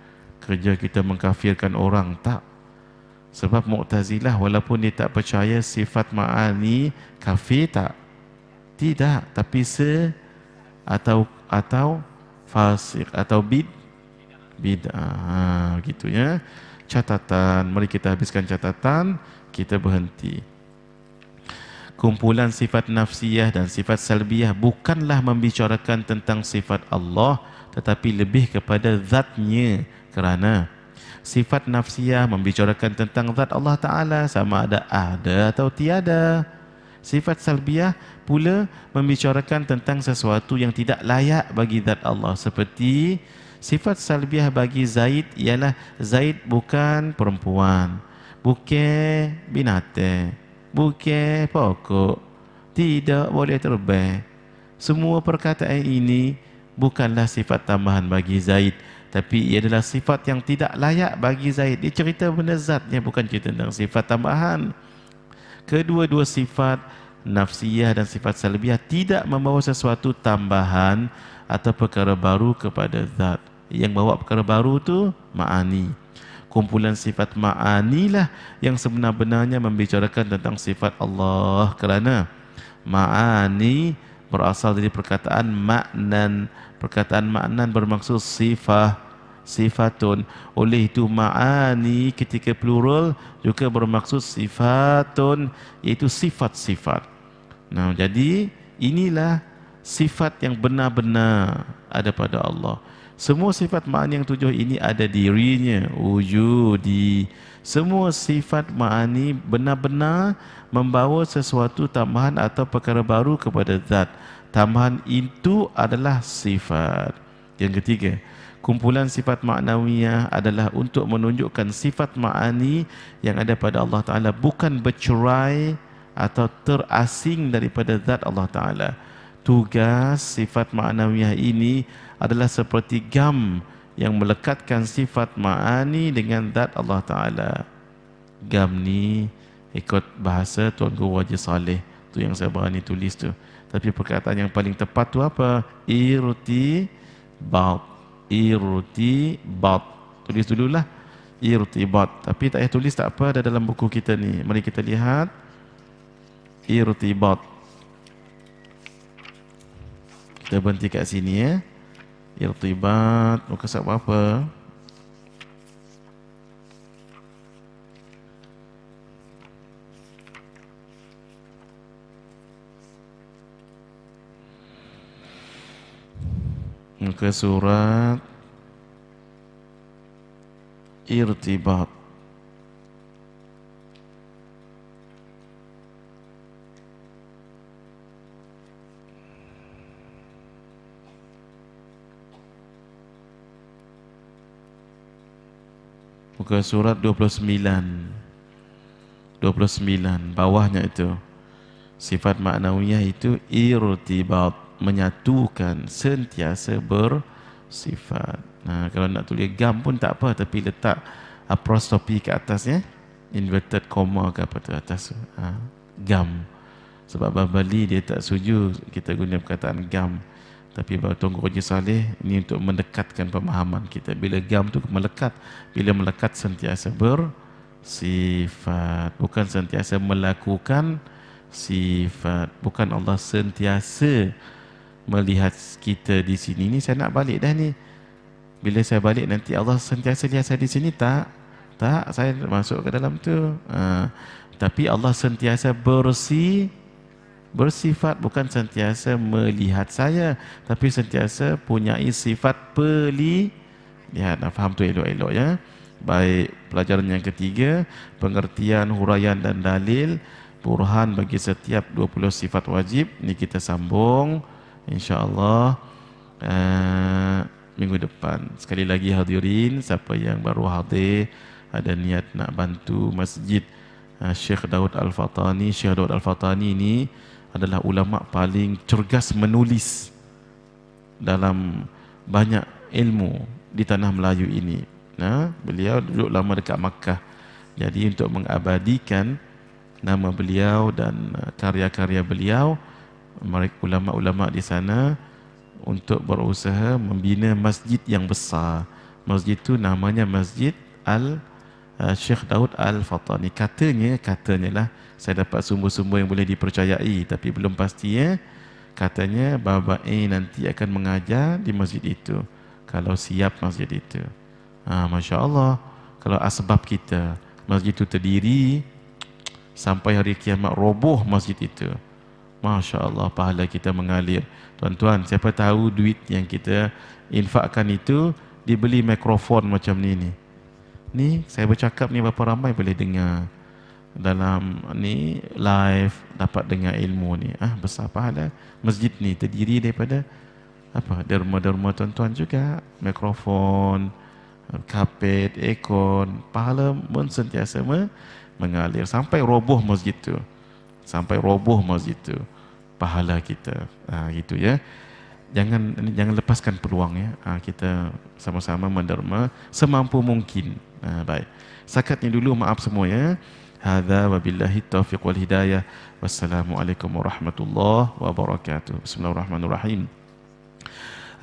kerja kita mengkafirkan orang tak sebab Mu'tazilah walaupun dia tak percaya sifat ma'ani kafir tak? Tidak. Tapi se atau atau fasik atau bid bid'ah ha, gitu ya catatan mari kita habiskan catatan kita berhenti kumpulan sifat nafsiyah dan sifat salbiyah bukanlah membicarakan tentang sifat Allah tetapi lebih kepada zatnya kerana sifat nafsiyah membicarakan tentang zat Allah Ta'ala sama ada ada atau tiada sifat salbiyah pula membicarakan tentang sesuatu yang tidak layak bagi zat Allah seperti sifat salbiah bagi Zaid ialah Zaid bukan perempuan buke binate, buke pokok tidak boleh terbang semua perkataan ini bukanlah sifat tambahan bagi Zaid tapi ia adalah sifat yang tidak layak bagi Zaid dia cerita benda zatnya bukan cerita tentang sifat tambahan kedua-dua sifat nafsiyah dan sifat salbiyah tidak membawa sesuatu tambahan atau perkara baru kepada zat. Yang bawa perkara baru tu ma'ani. Kumpulan sifat ma'anilah yang sebenar-benarnya membicarakan tentang sifat Allah kerana ma'ani berasal dari perkataan maknan. Perkataan maknan bermaksud sifat sifatun oleh itu ma'ani ketika plural juga bermaksud sifatun iaitu sifat-sifat Nah, jadi inilah sifat yang benar-benar ada pada Allah. Semua sifat ma'ani yang tujuh ini ada di dirinya, di Semua sifat ma'ani benar-benar membawa sesuatu tambahan atau perkara baru kepada zat. Tambahan itu adalah sifat. Yang ketiga, kumpulan sifat maknawiyah adalah untuk menunjukkan sifat ma'ani yang ada pada Allah Ta'ala bukan bercerai, atau terasing daripada zat Allah Ta'ala. Tugas sifat ma'anawiyah ini adalah seperti gam yang melekatkan sifat ma'ani dengan zat Allah Ta'ala. Gam ni ikut bahasa Tuan Guru Wajib Saleh. tu yang saya berani tulis tu. Tapi perkataan yang paling tepat tu apa? Irti bat. Irti bat. Tulis dululah. Irti bat. Tapi tak payah tulis tak apa. Ada dalam buku kita ni. Mari kita Lihat irtibat kita berhenti kat sini ya irtibat muka sebab apa muka surat irtibat muka surat 29 29 bawahnya itu sifat maknawiyah itu irtibat menyatukan sentiasa bersifat nah kalau nak tulis gam pun tak apa tapi letak apostrophe ke atasnya inverted comma ke apa tu atas ha, gam sebab Bali dia tak suju kita guna perkataan gam tapi bagi Tuan Guru Haji Saleh ini untuk mendekatkan pemahaman kita. Bila gam tu melekat, bila melekat sentiasa bersifat, bukan sentiasa melakukan sifat. Bukan Allah sentiasa melihat kita di sini ni saya nak balik dah ni. Bila saya balik nanti Allah sentiasa lihat saya di sini tak? Tak, saya masuk ke dalam tu. Uh, tapi Allah sentiasa bersih bersifat bukan sentiasa melihat saya tapi sentiasa punya sifat peli Ya, nah, faham tu elok-elok ya baik pelajaran yang ketiga pengertian huraian dan dalil burhan bagi setiap 20 sifat wajib ni kita sambung insyaallah uh, minggu depan sekali lagi hadirin siapa yang baru hadir ada niat nak bantu masjid uh, Syekh Daud Al-Fatani Syekh Daud Al-Fatani ni adalah ulama paling cergas menulis dalam banyak ilmu di tanah Melayu ini. Nah, ha? beliau duduk lama dekat Makkah. Jadi untuk mengabadikan nama beliau dan uh, karya-karya beliau, mereka ulama-ulama di sana untuk berusaha membina masjid yang besar. Masjid itu namanya Masjid Al uh, Syekh Daud Al Fatani. Katanya, katanya lah, saya dapat sumber-sumber yang boleh dipercayai tapi belum pasti ya. Katanya Baba A nanti akan mengajar di masjid itu kalau siap masjid itu. Ha, Masya Allah kalau asbab kita masjid itu terdiri sampai hari kiamat roboh masjid itu. Masya Allah pahala kita mengalir. Tuan-tuan siapa tahu duit yang kita infakkan itu dibeli mikrofon macam ni ni. Ni saya bercakap ni berapa ramai boleh dengar dalam ni live dapat dengar ilmu ni ah besar pahala masjid ni terdiri daripada apa derma-derma tuan-tuan juga mikrofon kapet ekon pahala pun sentiasa mengalir sampai roboh masjid tu sampai roboh masjid tu pahala kita ah ha, gitu ya jangan jangan lepaskan peluang ya ha, kita sama-sama menderma semampu mungkin ha, baik sakatnya dulu maaf semua ya هذا وبالله التوفيق والهداية والسلام عليكم ورحمة الله وبركاته بسم الله الرحمن الرحيم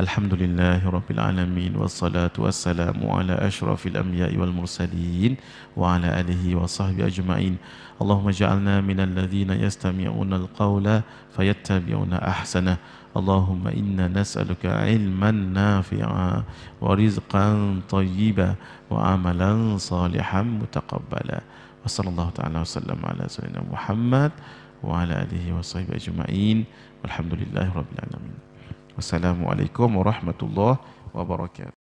الحمد لله رب العالمين والصلاة والسلام على أشرف الأنبياء والمرسلين وعلى آله وصحبه أجمعين اللهم اجعلنا من الذين يستمعون القول فيتبعون أحسنه اللهم إنا نسألك علما نافعا ورزقا طيبا وعملا صالحا متقبلا Wassallallahu taala wasallam ala sayyidina Muhammad wa ala alihi wa sahbihi ajma'in. Walhamdulillahirabbil alamin. Wassalamualaikum warahmatullahi wabarakatuh.